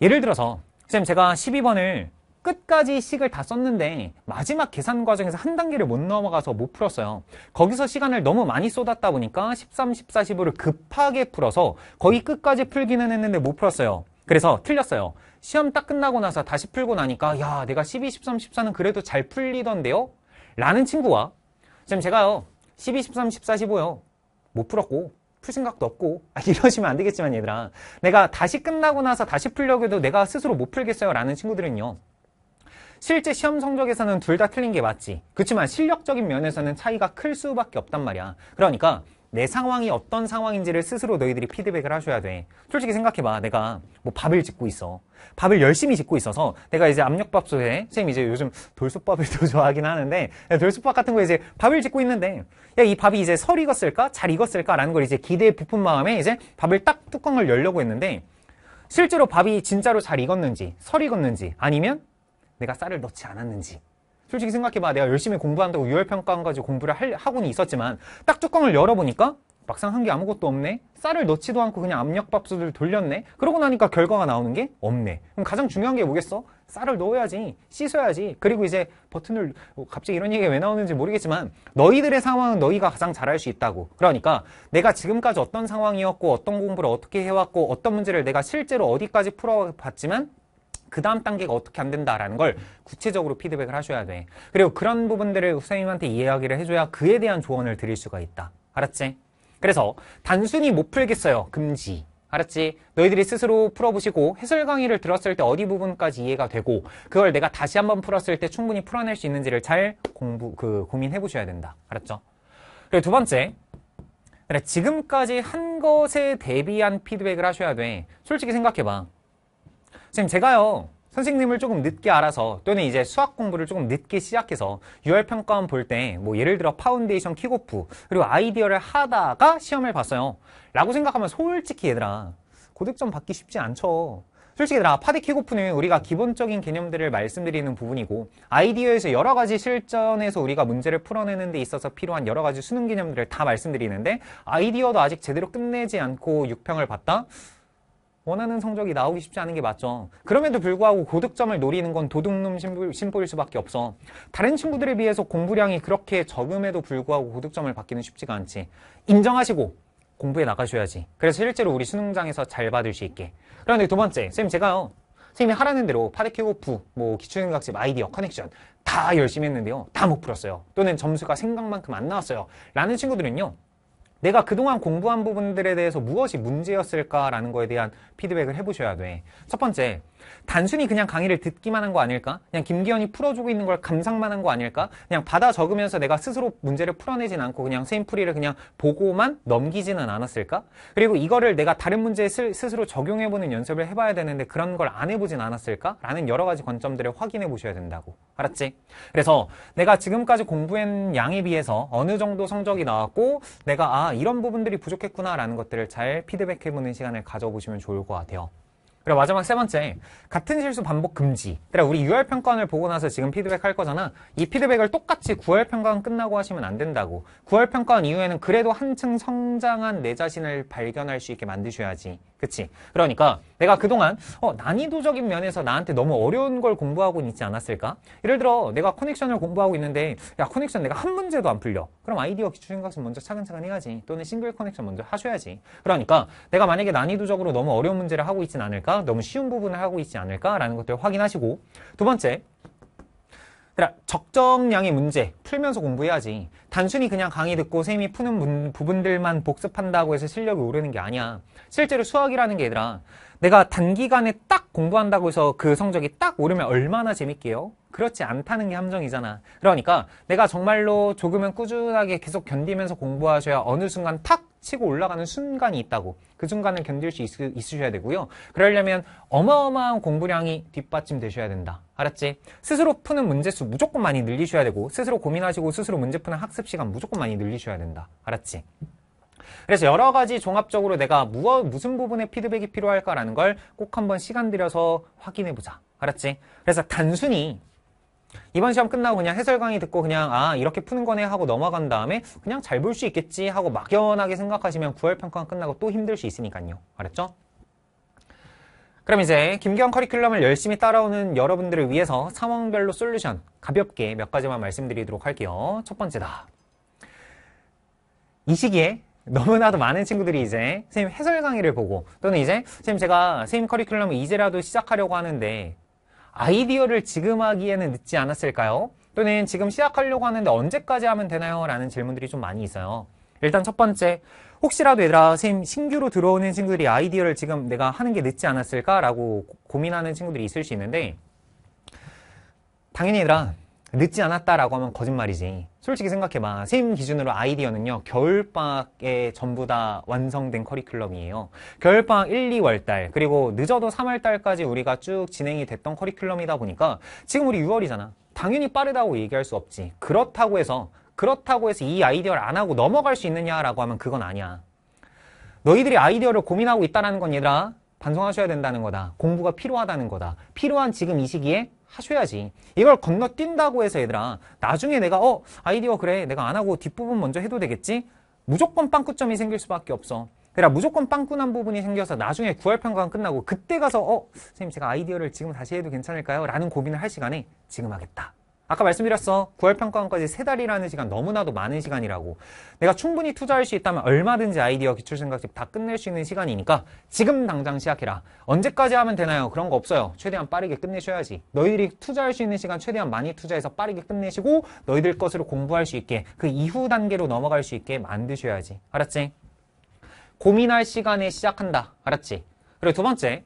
예를 들어서 선생님 제가 12번을 끝까지 식을 다 썼는데 마지막 계산 과정에서 한 단계를 못 넘어가서 못 풀었어요. 거기서 시간을 너무 많이 쏟았다 보니까 13, 14, 15를 급하게 풀어서 거의 끝까지 풀기는 했는데 못 풀었어요. 그래서 틀렸어요. 시험 딱 끝나고 나서 다시 풀고 나니까 야 내가 12, 13, 14는 그래도 잘 풀리던데요? 라는 친구와 지금 제가요 12, 13, 14, 15요 못 풀었고 풀 생각도 없고 아, [LAUGHS] 이러시면 안 되겠지만 얘들아 내가 다시 끝나고 나서 다시 풀려고 해도 내가 스스로 못 풀겠어요 라는 친구들은요 실제 시험 성적에서는 둘 다 틀린 게 맞지 그렇지만 실력적인 면에서는 차이가 클 수밖에 없단 말이야 그러니까 내 상황이 어떤 상황인지를 스스로 너희들이 피드백을 하셔야 돼. 솔직히 생각해봐. 내가 뭐 밥을 짓고 있어. 밥을 열심히 짓고 있어서 내가 이제 압력밥솥에 선생님 이제 요즘 돌솥밥을 [LAUGHS] 더 좋아하긴 하는데 돌솥밥 같은 거 이제 밥을 짓고 있는데 야 이 밥이 이제 설 익었을까? 잘 익었을까라는 걸 이제 기대에 부푼 마음에 이제 밥을 딱 뚜껑을 열려고 했는데 실제로 밥이 진짜로 잘 익었는지 설 익었는지 아니면 내가 쌀을 넣지 않았는지 솔직히 생각해봐 내가 열심히 공부한다고 유혈평가원 가지고 공부를 할, 하고는 있었지만 딱 뚜껑을 열어보니까 막상 한 게 아무것도 없네 쌀을 넣지도 않고 그냥 압력밥솥을 돌렸네 그러고 나니까 결과가 나오는 게 없네 그럼 가장 중요한 게 뭐겠어? 쌀을 넣어야지 씻어야지 그리고 이제 버튼을 어, 갑자기 이런 얘기가 왜 나오는지 모르겠지만 너희들의 상황은 너희가 가장 잘할 수 있다고 그러니까 내가 지금까지 어떤 상황이었고 어떤 공부를 어떻게 해왔고 어떤 문제를 내가 실제로 어디까지 풀어봤지만 그 다음 단계가 어떻게 안 된다라는 걸 구체적으로 피드백을 하셔야 돼. 그리고 그런 부분들을 선생님한테 이해하기를 해줘야 그에 대한 조언을 드릴 수가 있다. 알았지? 그래서 단순히 못 풀겠어요. 금지. 알았지? 너희들이 스스로 풀어보시고 해설 강의를 들었을 때 어디 부분까지 이해가 되고 그걸 내가 다시 한번 풀었을 때 충분히 풀어낼 수 있는지를 잘 공부 그 고민해 보셔야 된다. 알았죠? 그리고 두 번째. 그래, 지금까지 한 것에 대비한 피드백을 하셔야 돼. 솔직히 생각해 봐. 선생님 제가요 선생님을 조금 늦게 알아서 또는 이제 수학 공부를 조금 늦게 시작해서 유월평가원 볼 때 뭐 예를 들어 파운데이션 킥오프 그리고 아이디어를 하다가 시험을 봤어요 라고 생각하면 솔직히 얘들아 고득점 받기 쉽지 않죠 솔직히 얘들아 파디 킥오프는 우리가 기본적인 개념들을 말씀드리는 부분이고 아이디어에서 여러 가지 실전에서 우리가 문제를 풀어내는 데 있어서 필요한 여러 가지 수능 개념들을 다 말씀드리는데 아이디어도 아직 제대로 끝내지 않고 6평을 봤다? 원하는 성적이 나오기 쉽지 않은 게 맞죠. 그럼에도 불구하고 고득점을 노리는 건 도둑놈 심보, 심보일 수밖에 없어. 다른 친구들에 비해서 공부량이 그렇게 적음에도 불구하고 고득점을 받기는 쉽지가 않지. 인정하시고 공부에 나가셔야지. 그래서 실제로 우리 수능장에서 잘 받을 수 있게. 그런데 두 번째, 선생님 제가요. 선생님이 하라는 대로 파데큐고프, 뭐기출인각집 아이디어, 커넥션 다 열심히 했는데요. 다 못 풀었어요. 또는 점수가 생각만큼 안 나왔어요. 라는 친구들은요. 내가 그동안 공부한 부분들에 대해서 무엇이 문제였을까라는 거에 대한 피드백을 해보셔야 돼. 첫 번째, 단순히 그냥 강의를 듣기만 한 거 아닐까? 그냥 김기현이 풀어주고 있는 걸 감상만 한 거 아닐까? 그냥 받아 적으면서 내가 스스로 문제를 풀어내진 않고 그냥 샘플이를 그냥 보고만 넘기지는 않았을까? 그리고 이거를 내가 다른 문제에 스, 스로 적용해보는 연습을 해봐야 되는데 그런 걸 안 해보진 않았을까? 라는 여러 가지 관점들을 확인해 보셔야 된다고. 알았지? 그래서 내가 지금까지 공부한 양에 비해서 어느 정도 성적이 나왔고 내가 아 이런 부분들이 부족했구나 라는 것들을 잘 피드백해보는 시간을 가져보시면 좋을 것 같아요. 그리고 마지막 세 번째 같은 실수 반복 금지 그러니까 우리 6월 평가원을 보고 나서 지금 피드백 할 거잖아 이 피드백을 똑같이 9월 평가원 끝나고 하시면 안 된다고 9월 평가원 이후에는 그래도 한층 성장한 내 자신을 발견할 수 있게 만드셔야지 그치? 그러니까 내가 그동안 어, 난이도적인 면에서 나한테 너무 어려운 걸 공부하고 있지 않았을까? 예를 들어 내가 커넥션을 공부하고 있는데 야 커넥션 내가 한 문제도 안 풀려. 그럼 아이디어 기출생각수 먼저 차근차근 해야지. 또는 싱글 커넥션 먼저 하셔야지. 그러니까 내가 만약에 난이도적으로 너무 어려운 문제를 하고 있진 않을까? 너무 쉬운 부분을 하고 있지 않을까? 라는 것들 을 확인하시고 두 번째 그러니까 적정량의 문제 풀면서 공부해야지 단순히 그냥 강의 듣고 쌤이 푸는 문, 부분들만 복습한다고 해서 실력이 오르는 게 아니야 실제로 수학이라는 게 얘들아 내가 단기간에 딱 공부한다고 해서 그 성적이 딱 오르면 얼마나 재밌게요 그렇지 않다는 게 함정이잖아 그러니까 내가 정말로 조금은 꾸준하게 계속 견디면서 공부하셔야 어느 순간 탁 치고 올라가는 순간이 있다고 그 순간을 견딜 수 있, 으셔야 되고요 그러려면 어마어마한 공부량이 뒷받침 되셔야 된다 알았지? 스스로 푸는 문제수 무조건 많이 늘리셔야 되고 스스로 고민하시고 스스로 문제 푸는 학습 시간 무조건 많이 늘리셔야 된다 알았지? 그래서 여러 가지 종합적으로 내가 무엇, 무슨 부분에 피드백이 필요할까라는 걸 꼭 한번 시간 들여서 확인해보자. 알았지? 그래서 단순히 이번 시험 끝나고 그냥 해설 강의 듣고 그냥 아 이렇게 푸는 거네 하고 넘어간 다음에 그냥 잘 볼 수 있겠지 하고 막연하게 생각하시면 9월 평가가 끝나고 또 힘들 수 있으니까요. 알았죠? 그럼 이제 김경 커리큘럼을 열심히 따라오는 여러분들을 위해서 상황별로 솔루션 가볍게 몇 가지만 말씀드리도록 할게요. 첫 번째다. 이 시기에 너무나도 많은 친구들이 이제 선생님 해설 강의를 보고 또는 이제 선생님 제가 선생님 커리큘럼을 이제라도 시작하려고 하는데 아이디어를 지금 하기에는 늦지 않았을까요? 또는 지금 시작하려고 하는데 언제까지 하면 되나요? 라는 질문들이 좀 많이 있어요. 일단 첫 번째, 혹시라도 얘들아, 선생님, 신규로 들어오는 친구들이 아이디어를 지금 내가 하는 게 늦지 않았을까라고 고민하는 친구들이 있을 수 있는데, 당연히 얘들아, 늦지 않았다라고 하면 거짓말이지. 솔직히 생각해봐. 샘 기준으로 아이디어는요. 겨울방학에 전부 다 완성된 커리큘럼이에요. 겨울방학 1, 2월 달 그리고 늦어도 3월 달까지 우리가 쭉 진행이 됐던 커리큘럼이다 보니까 지금 우리 6월이잖아. 당연히 빠르다고 얘기할 수 없지. 그렇다고 해서 그렇다고 해서 이 아이디어를 안 하고 넘어갈 수 있느냐라고 하면 그건 아니야. 너희들이 아이디어를 고민하고 있다는 건 얘들아 반성하셔야 된다는 거다. 공부가 필요하다는 거다. 필요한 지금 이 시기에 하셔야지. 이걸 건너뛴다고 해서 얘들아 나중에 내가 어 아이디어 그래 내가 안 하고 뒷부분 먼저 해도 되겠지? 무조건 빵꾸점이 생길 수밖에 없어. 그래 무조건 빵꾸난 부분이 생겨서 나중에 9월 평가가 끝나고 그때 가서 어 선생님 제가 아이디어를 지금 다시 해도 괜찮을까요? 라는 고민을 할 시간에 지금 하겠다. 아까 말씀드렸어. 9월 평가원까지 3달이라는 시간 너무나도 많은 시간이라고. 내가 충분히 투자할 수 있다면 얼마든지 아이디어 기출생각집 다 끝낼 수 있는 시간이니까 지금 당장 시작해라. 언제까지 하면 되나요? 그런 거 없어요. 최대한 빠르게 끝내셔야지. 너희들이 투자할 수 있는 시간 최대한 많이 투자해서 빠르게 끝내시고 너희들 것으로 공부할 수 있게 그 이후 단계로 넘어갈 수 있게 만드셔야지. 알았지? 고민할 시간에 시작한다. 알았지? 그리고 두 번째.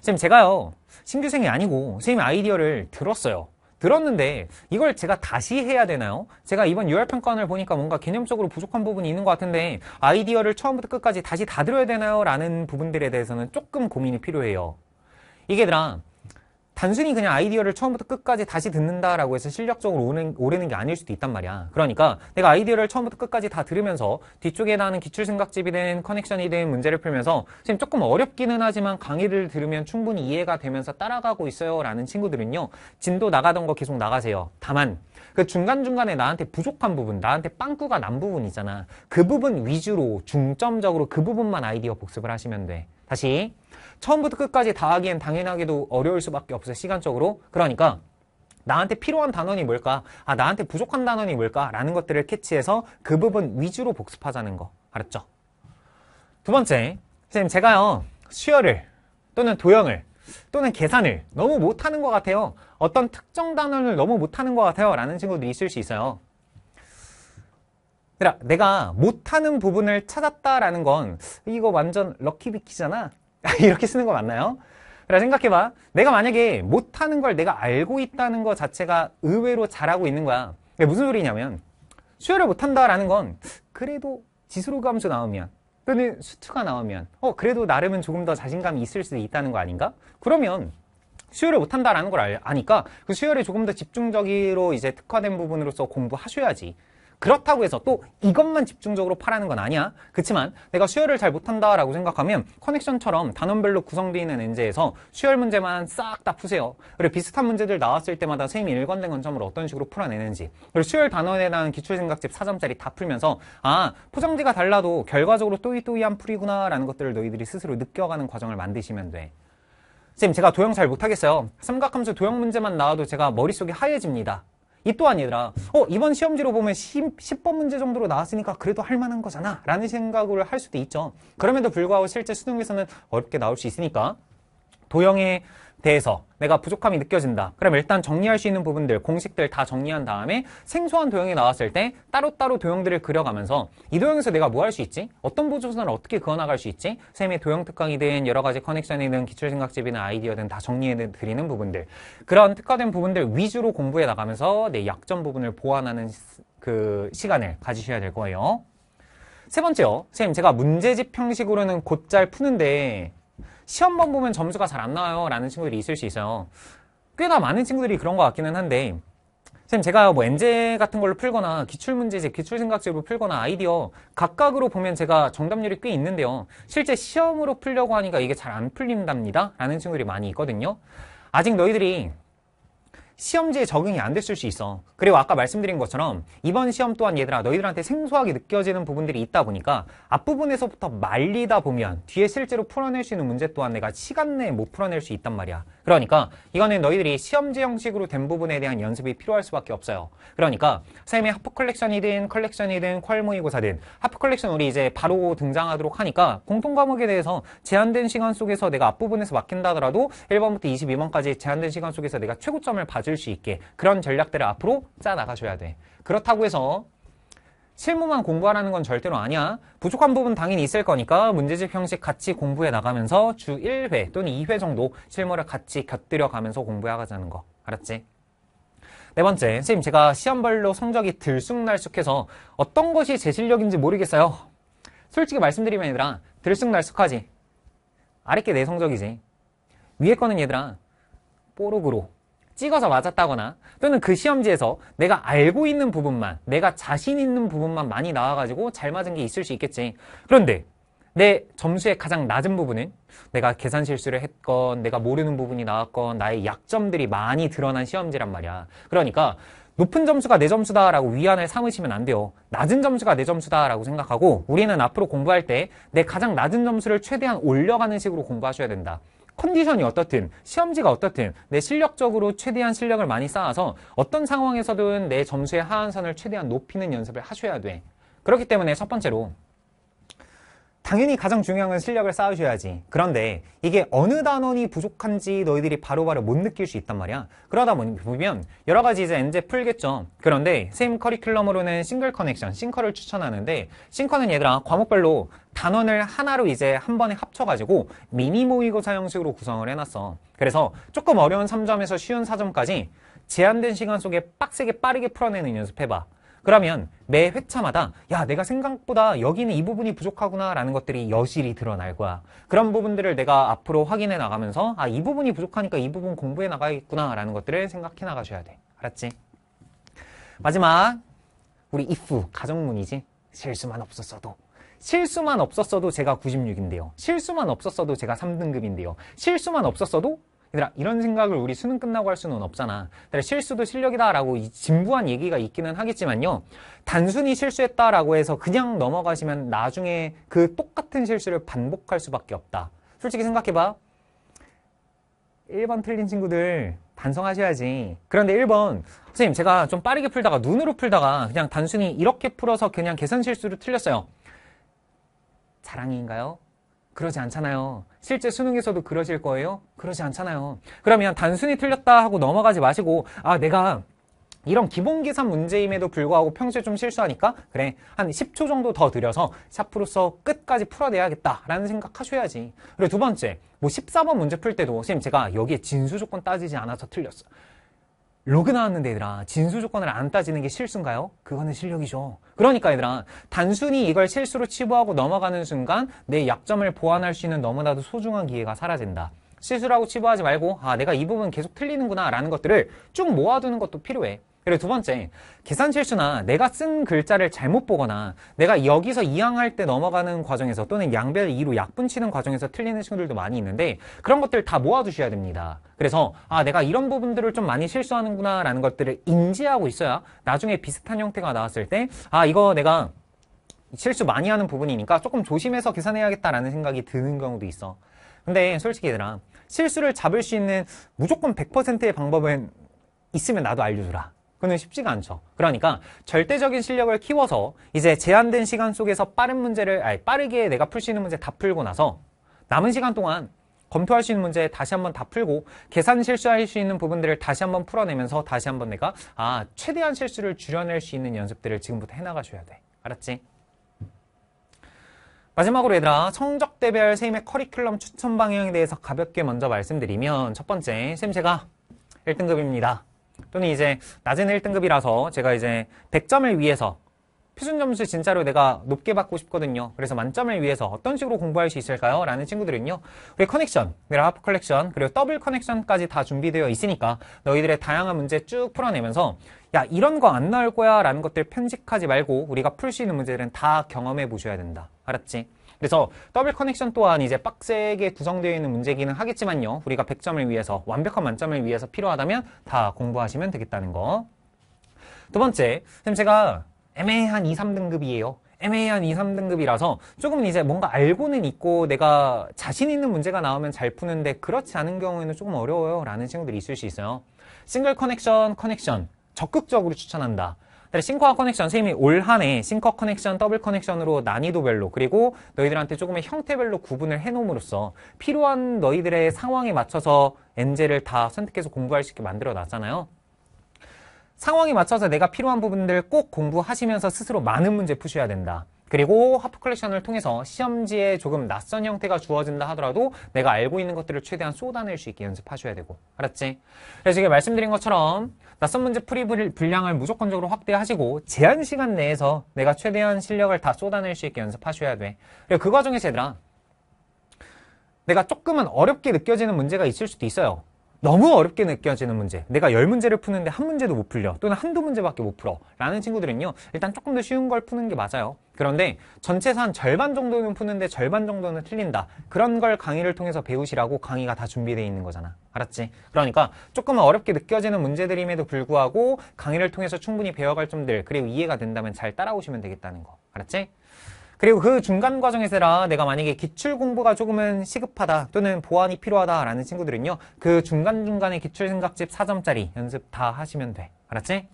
선생님 제가요. 신규생이 아니고 선생님 아이디어를 들었어요. 들었는데 이걸 제가 다시 해야 되나요? 제가 이번 유활평가원을 보니까 뭔가 개념적으로 부족한 부분이 있는 것 같은데 아이디어를 처음부터 끝까지 다시 다 들어야 되나요? 라는 부분들에 대해서는 조금 고민이 필요해요. 이게 얘들아 단순히 그냥 아이디어를 처음부터 끝까지 다시 듣는다라고 해서 실력적으로 오는, 오르는 게 아닐 수도 있단 말이야. 그러니까 내가 아이디어를 처음부터 끝까지 다 들으면서 뒤쪽에 나는 기출생각집이든 커넥션이든 문제를 풀면서 지금 조금 어렵기는 하지만 강의를 들으면 충분히 이해가 되면서 따라가고 있어요 라는 친구들은요. 진도 나가던 거 계속 나가세요. 다만 그 중간중간에 나한테 부족한 부분, 나한테 빵꾸가 난 부분 있잖아. 그 부분 위주로 중점적으로 그 부분만 아이디어 복습을 하시면 돼. 다시 처음부터 끝까지 다 하기엔 당연하게도 어려울 수밖에 없어요. 시간적으로. 그러니까 나한테 필요한 단원이 뭘까? 아, 나한테 부족한 단원이 뭘까? 라는 것들을 캐치해서 그 부분 위주로 복습하자는 거. 알았죠? 두 번째, 선생님 제가요. 수열을 또는 도형을 또는 계산을 너무 못하는 것 같아요. 어떤 특정 단원을 너무 못하는 것 같아요. 라는 친구들이 있을 수 있어요. 내가 못하는 부분을 찾았다라는 건 이거 완전 럭키비키잖아. [LAUGHS] 이렇게 쓰는 거 맞나요? 그래 생각해봐 내가 만약에 못하는 걸 내가 알고 있다는 것 자체가 의외로 잘하고 있는 거야 그게 무슨 소리냐면 수혈을 못한다라는 건 그래도 지수로 감소 나오면 또는 수투가 나오면 어 그래도 나름은 조금 더 자신감이 있을 수도 있다는 거 아닌가? 그러면 수혈을 못한다라는 걸 아니까 그 수혈에 조금 더 집중적으로 이제 특화된 부분으로서 공부하셔야지 그렇다고 해서 또 이것만 집중적으로 파라는 건 아니야. 그렇지만 내가 수혈을 잘 못한다라고 생각하면 커넥션처럼 단원별로 구성되어 있는 엔제에서 수혈 문제만 싹 다 푸세요. 그리고 비슷한 문제들 나왔을 때마다 선생님이 일관된 관점을 어떤 식으로 풀어내는지 그리고 수혈 단원에 대한 기출생각집 4점짜리 다 풀면서 아 포장지가 달라도 결과적으로 또이또이한 풀이구나 라는 것들을 너희들이 스스로 느껴가는 과정을 만드시면 돼. 선생님 제가 도형 잘 못하겠어요. 삼각함수 도형 문제만 나와도 제가 머릿속이 하얘집니다. 이 또아니더라 어, 이번 시험지로 보면 10, 번 문제 정도로 나왔으니까 그래도 할 만한 거잖아. 라는 생각을 할 수도 있죠. 그럼에도 불구하고 실제 수능에서는 어렵게 나올 수 있으니까. 도형의 대해서 내가 부족함이 느껴진다. 그럼 일단 정리할 수 있는 부분들, 공식들 다 정리한 다음에 생소한 도형이 나왔을 때 따로따로 도형들을 그려가면서 이 도형에서 내가 뭐 할 수 있지? 어떤 보조선을 어떻게 그어나갈 수 있지? 쌤의 도형 특강이든 여러 가지 커넥션이든 기출생각집이나 아이디어든 다 정리해 드리는 부분들. 그런 특화된 부분들 위주로 공부해 나가면서 내 약점 부분을 보완하는 그 시간을 가지셔야 될 거예요. 세 번째요. 선 제가 문제집 형식으로는 곧잘 푸는데 시험만 보면 점수가 잘 안 나와요 라는 친구들이 있을 수 있어요. 꽤나 많은 친구들이 그런 것 같기는 한데 선생님 제가 뭐 엔제 같은 걸로 풀거나 기출문제집, 기출생각집로 풀거나 아이디어 각각으로 보면 제가 정답률이 꽤 있는데요. 실제 시험으로 풀려고 하니까 이게 잘 안 풀린답니다 라는 친구들이 많이 있거든요. 아직 너희들이 시험지에 적응이 안 됐을 수 있어. 그리고 아까 말씀드린 것처럼 이번 시험 또한 얘들아 너희들한테 생소하게 느껴지는 부분들이 있다 보니까 앞부분에서부터 말리다 보면 뒤에 실제로 풀어낼 수 있는 문제 또한 내가 시간 내에 못 풀어낼 수 있단 말이야. 그러니까 이거는 너희들이 시험지 형식으로 된 부분에 대한 연습이 필요할 수밖에 없어요. 그러니까 쌤의 하프 컬렉션이든 컬렉션이든 퀄 모의고사든 하프 컬렉션 우리 이제 바로 등장하도록 하니까 공통 과목에 대해서 제한된 시간 속에서 내가 앞부분에서 맡긴다 하더라도 1번부터 22번까지 제한된 시간 속에서 내가 최고점을 봐줄 수 있게 그런 전략들을 앞으로 짜나가셔야 돼. 그렇다고 해서 실무만 공부하라는 건 절대로 아니야. 부족한 부분 당연히 있을 거니까 문제집 형식 같이 공부해 나가면서 주 1회 또는 2회 정도 실무를 같이 곁들여 가면서 공부해가자는 거. 알았지? 네 번째, 선생님 제가 시험별로 성적이 들쑥날쑥해서 어떤 것이 제 실력인지 모르겠어요. 솔직히 말씀드리면 얘들아, 들쑥날쑥하지. 아랫게 내 성적이지. 위에 거는 얘들아, 뽀록으로 찍어서 맞았다거나 또는 그 시험지에서 내가 알고 있는 부분만 내가 자신 있는 부분만 많이 나와가지고 잘 맞은 게 있을 수 있겠지 그런데 내 점수의 가장 낮은 부분은 내가 계산 실수를 했건 내가 모르는 부분이 나왔건 나의 약점들이 많이 드러난 시험지란 말이야 그러니까 높은 점수가 내 점수다라고 위안을 삼으시면 안 돼요. 낮은 점수가 내 점수다라고 생각하고 우리는 앞으로 공부할 때 내 가장 낮은 점수를 최대한 올려가는 식으로 공부하셔야 된다. 컨디션이 어떻든 시험지가 어떻든 내 실력적으로 최대한 실력을 많이 쌓아서 어떤 상황에서든 내 점수의 하한선을 최대한 높이는 연습을 하셔야 돼. 그렇기 때문에 첫 번째로 당연히 가장 중요한 건 실력을 쌓으셔야지. 그런데 이게 어느 단원이 부족한지 너희들이 바로바로 바로 못 느낄 수 있단 말이야. 그러다 보면 여러 가지 이제 엔제 풀겠죠. 그런데 쌤 커리큘럼으로는 싱글 커넥션, 싱커를 추천하는데 싱커는 얘들아 과목별로 단원을 하나로 이제 한 번에 합쳐가지고 미니 모의고사 형식으로 구성을 해놨어. 그래서 조금 어려운 3점에서 쉬운 4점까지 제한된 시간 속에 빡세게 빠르게 풀어내는 연습해봐. 그러면 매 회차마다 야 내가 생각보다 여기는 이 부분이 부족하구나 라는 것들이 여실히 드러날 거야 그런 부분들을 내가 앞으로 확인해 나가면서 아 이 부분이 부족하니까 이 부분 공부해 나가겠구나 라는 것들을 생각해 나가셔야 돼 알았지? 마지막 우리 if 가정문이지 실수만 없었어도 실수만 없었어도 제가 96인데요 실수만 없었어도 제가 3등급인데요 실수만 없었어도 얘들아 이런 생각을 우리 수능 끝나고 할 수는 없잖아 얘들 실수도 실력이다라고 진부한 얘기가 있기는 하겠지만요 단순히 실수했다라고 해서 그냥 넘어가시면 나중에 그 똑같은 실수를 반복할 수밖에 없다 솔직히 생각해봐 1번 틀린 친구들 반성하셔야지 그런데 1번 선생님 제가 좀 빠르게 풀다가 눈으로 풀다가 그냥 단순히 이렇게 풀어서 그냥 계산 실수로 틀렸어요 자랑인가요? 그러지 않잖아요. 실제 수능에서도 그러실 거예요? 그러지 않잖아요. 그러면 단순히 틀렸다 하고 넘어가지 마시고 아 내가 이런 기본 계산 문제임에도 불구하고 평소에 좀 실수하니까 그래 한 10초 정도 더 들여서 샤프로서 끝까지 풀어내야겠다라는 생각하셔야지 그리고 두 번째 뭐 14번 문제 풀 때도 선생님 제가 여기에 진수 조건 따지지 않아서 틀렸어 로그 나왔는데 얘들아 진수 조건을 안 따지는 게 실수인가요? 그거는 실력이죠. 그러니까 얘들아 단순히 이걸 실수로 치부하고 넘어가는 순간 내 약점을 보완할 수 있는 너무나도 소중한 기회가 사라진다. 실수라고 치부하지 말고 아 내가 이 부분 계속 틀리는구나 라는 것들을 쭉 모아두는 것도 필요해. 그리고 두 번째, 계산 실수나 내가 쓴 글자를 잘못 보거나 내가 여기서 이항할 때 넘어가는 과정에서 또는 양별 2로 약분치는 과정에서 틀리는 친구들도 많이 있는데 그런 것들 다 모아두셔야 됩니다. 그래서 아 내가 이런 부분들을 좀 많이 실수하는구나 라는 것들을 인지하고 있어야 나중에 비슷한 형태가 나왔을 때 아 이거 내가 실수 많이 하는 부분이니까 조금 조심해서 계산해야겠다라는 생각이 드는 경우도 있어. 근데 솔직히 얘들아 실수를 잡을 수 있는 무조건 100%의 방법은 있으면 나도 알려주라 그건 쉽지가 않죠. 그러니까 절대적인 실력을 키워서 이제 제한된 시간 속에서 빠른 문제를 아니, 빠르게 내가 풀 수 있는 문제 다 풀고 나서 남은 시간 동안 검토할 수 있는 문제 다시 한번 다 풀고 계산 실수할 수 있는 부분들을 다시 한번 풀어내면서 다시 한번 내가 아 최대한 실수를 줄여낼 수 있는 연습들을 지금부터 해나가셔야 돼. 알았지? 마지막으로 얘들아 성적대별 쌤의 커리큘럼 추천 방향에 대해서 가볍게 먼저 말씀드리면 첫 번째 쌤 제가 1등급입니다. 또는 이제 낮은 1등급이라서 제가 이제 100점을 위해서 표준 점수 진짜로 내가 높게 받고 싶거든요. 그래서 만점을 위해서 어떤 식으로 공부할 수 있을까요? 라는 친구들은요. 우리 커넥션, 하프 컬렉션, 그리고 더블 커넥션까지 다 준비되어 있으니까 너희들의 다양한 문제 쭉 풀어내면서 야 이런 거 안 나올 거야 라는 것들 편식하지 말고 우리가 풀 수 있는 문제들은 다 경험해 보셔야 된다. 알았지? 그래서 더블 커넥션 또한 이제 빡세게 구성되어 있는 문제기는 하겠지만요. 우리가 100점을 위해서 완벽한 만점을 위해서 필요하다면 다 공부하시면 되겠다는 거. 두 번째, 선 제가 애매한 2, 3등급이에요. 애매한 2, 3등급이라서 조금 이제 뭔가 알고는 있고 내가 자신 있는 문제가 나오면 잘 푸는데 그렇지 않은 경우에는 조금 어려워요 라는 친구들이 있을 수 있어요. 싱글 커넥션, 커넥션 적극적으로 추천한다. 근데 싱커와 커넥션 선생님이 올한해 싱커 커넥션, 더블 커넥션으로 난이도별로 그리고 너희들한테 조금의 형태별로 구분을 해놓음으로써 필요한 너희들의 상황에 맞춰서 엔젤을 다 선택해서 공부할 수 있게 만들어 놨잖아요. 상황에 맞춰서 내가 필요한 부분들 꼭 공부하시면서 스스로 많은 문제 푸셔야 된다. 그리고 하프 컬렉션을 통해서 시험지에 조금 낯선 형태가 주어진다 하더라도 내가 알고 있는 것들을 최대한 쏟아낼 수 있게 연습하셔야 되고 알았지? 그래서 지금 말씀드린 것처럼 낯선 문제 풀이 분량을 무조건적으로 확대하시고 제한 시간 내에서 내가 최대한 실력을 다 쏟아낼 수 있게 연습하셔야 돼. 그리고 그 과정에서 얘들아 내가 조금은 어렵게 느껴지는 문제가 있을 수도 있어요. 너무 어렵게 느껴지는 문제 내가 열문제를 푸는데 한 문제도 못 풀려 또는 한두 문제밖에 못 풀어 라는 친구들은요 일단 조금 더 쉬운 걸 푸는 게 맞아요 그런데 전체에서 한 절반 정도는 푸는데 절반 정도는 틀린다 그런 걸 강의를 통해서 배우시라고 강의가 다 준비되어 있는 거잖아 알았지? 그러니까 조금 어렵게 느껴지는 문제들임에도 불구하고 강의를 통해서 충분히 배워갈 점들 그리고 이해가 된다면 잘 따라오시면 되겠다는 거 알았지? 그리고 그 중간 과정에서라 내가 만약에 기출 공부가 조금은 시급하다 또는 보완이 필요하다라는 친구들은요. 그 중간중간에 기출 생각집 4점짜리 연습 다 하시면 돼. 알았지?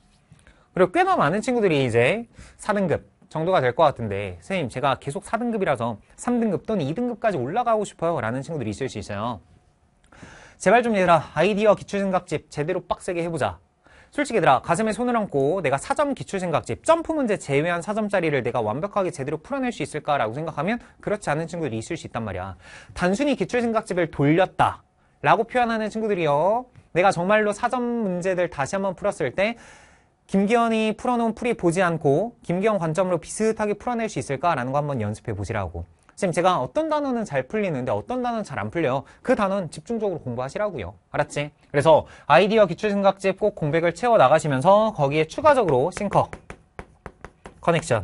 그리고 꽤나 많은 친구들이 이제 4등급 정도가 될 것 같은데 선생님 제가 계속 4등급이라서 3등급 또는 2등급까지 올라가고 싶어요 라는 친구들이 있을 수 있어요 제발 좀 얘들아 아이디어 기출생각집 제대로 빡세게 해보자 솔직히 얘들아 가슴에 손을 얹고 내가 사점 기출생각집 점프 문제 제외한 사점짜리를 내가 완벽하게 제대로 풀어낼 수 있을까라고 생각하면 그렇지 않은 친구들이 있을 수 있단 말이야 단순히 기출생각집을 돌렸다 라고 표현하는 친구들이요 내가 정말로 사점 문제들 다시 한번 풀었을 때 김기현이 풀어놓은 풀이 보지 않고 김기현 관점으로 비슷하게 풀어낼 수 있을까라는 거 한번 연습해 보시라고 지금 제가 어떤 단어는 잘 풀리는데 어떤 단어는 잘 안 풀려요 그 단어는 집중적으로 공부하시라고요 알았지? 그래서 아이디어 기출생각집 꼭 공백을 채워 나가시면서 거기에 추가적으로 싱커, 커넥션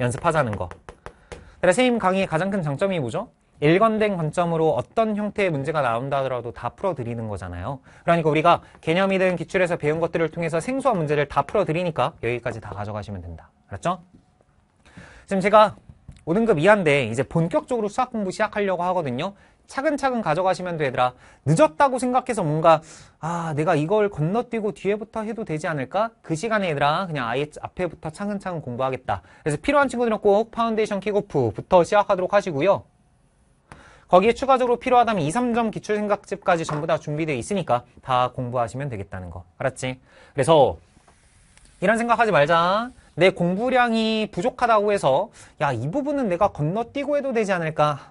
연습하자는 거. 그래서 선생님 강의의 가장 큰 장점이 뭐죠? 일관된 관점으로 어떤 형태의 문제가 나온다 하더라도 다 풀어드리는 거잖아요. 그러니까 우리가 개념이든 기출에서 배운 것들을 통해서 생소한 문제를 다 풀어드리니까 여기까지 다 가져가시면 된다. 알았죠? 지금 제가 5등급 이한데 이제 본격적으로 수학 공부 시작하려고 하거든요. 차근차근 가져가시면 되더라. 늦었다고 생각해서 뭔가 아 내가 이걸 건너뛰고 뒤에부터 해도 되지 않을까? 그 시간에 얘들아 그냥 아예 앞에부터 차근차근 공부하겠다. 그래서 필요한 친구들은 꼭 파운데이션 킥오프부터 시작하도록 하시고요. 거기에 추가적으로 필요하다면 2, 3점 기출생각집까지 전부 다 준비되어 있으니까 다 공부하시면 되겠다는 거. 알았지? 그래서 이런 생각하지 말자. 내 공부량이 부족하다고 해서 야 이 부분은 내가 건너뛰고 해도 되지 않을까?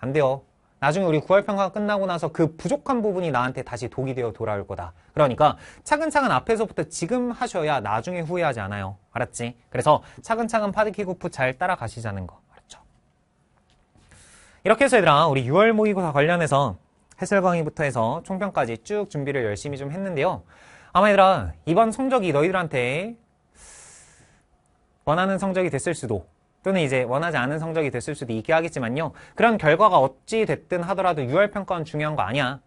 안 돼요. 나중에 우리 9월 평가 가 끝나고 나서 그 부족한 부분이 나한테 다시 독이 되어 돌아올 거다. 그러니까 차근차근 앞에서부터 지금 하셔야 나중에 후회하지 않아요. 알았지? 그래서 차근차근 파드키고프 잘 따라가시자는 거. 알았죠? 이렇게 해서 얘들아 우리 6월 모의고사 관련해서 해설 강의부터 해서 총평까지 쭉 준비를 열심히 좀 했는데요. 아마 얘들아 이번 성적이 너희들한테 원하는 성적이 됐을 수도 또는 이제 원하지 않은 성적이 됐을 수도 있게 하겠지만요. 그런 결과가 어찌 됐든 하더라도 6월 평가는 중요한 거 아니야.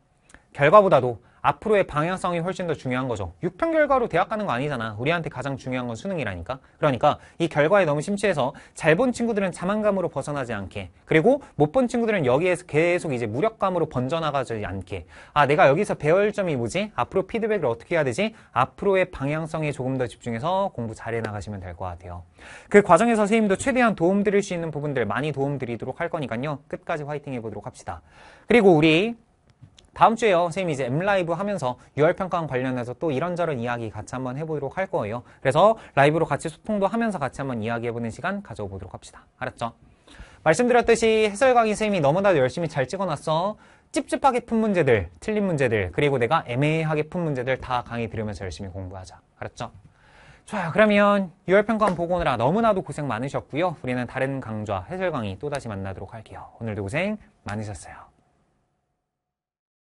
결과보다도 앞으로의 방향성이 훨씬 더 중요한 거죠. 6평 결과로 대학 가는 거 아니잖아. 우리한테 가장 중요한 건 수능이라니까. 그러니까 이 결과에 너무 심취해서 잘 본 친구들은 자만감으로 벗어나지 않게 그리고 못 본 친구들은 여기에서 계속 이제 무력감으로 번져나가지 않게 아 내가 여기서 배울 점이 뭐지? 앞으로 피드백을 어떻게 해야 되지? 앞으로의 방향성에 조금 더 집중해서 공부 잘해 나가시면 될 것 같아요. 그 과정에서 선생님도 최대한 도움 드릴 수 있는 부분들 많이 도움 드리도록 할 거니까요. 끝까지 화이팅 해보도록 합시다. 그리고 우리 다음 주에요. 선생님이 이제 엠라이브 하면서 6월 평가원 관련해서 또 이런저런 이야기 같이 한번 해보도록 할 거예요. 그래서 라이브로 같이 소통도 하면서 같이 한번 이야기해보는 시간 가져보도록 합시다. 알았죠? 말씀드렸듯이 해설 강의 선생님이 너무나도 열심히 잘 찍어놨어. 찝찝하게 푼 문제들, 틀린 문제들, 그리고 내가 애매하게 푼 문제들 다 강의 들으면서 열심히 공부하자. 알았죠? 좋아요. 그러면 유월 평가원 보고 오느라 너무나도 고생 많으셨고요. 우리는 다른 강좌, 해설 강의 또다시 만나도록 할게요. 오늘도 고생 많으셨어요.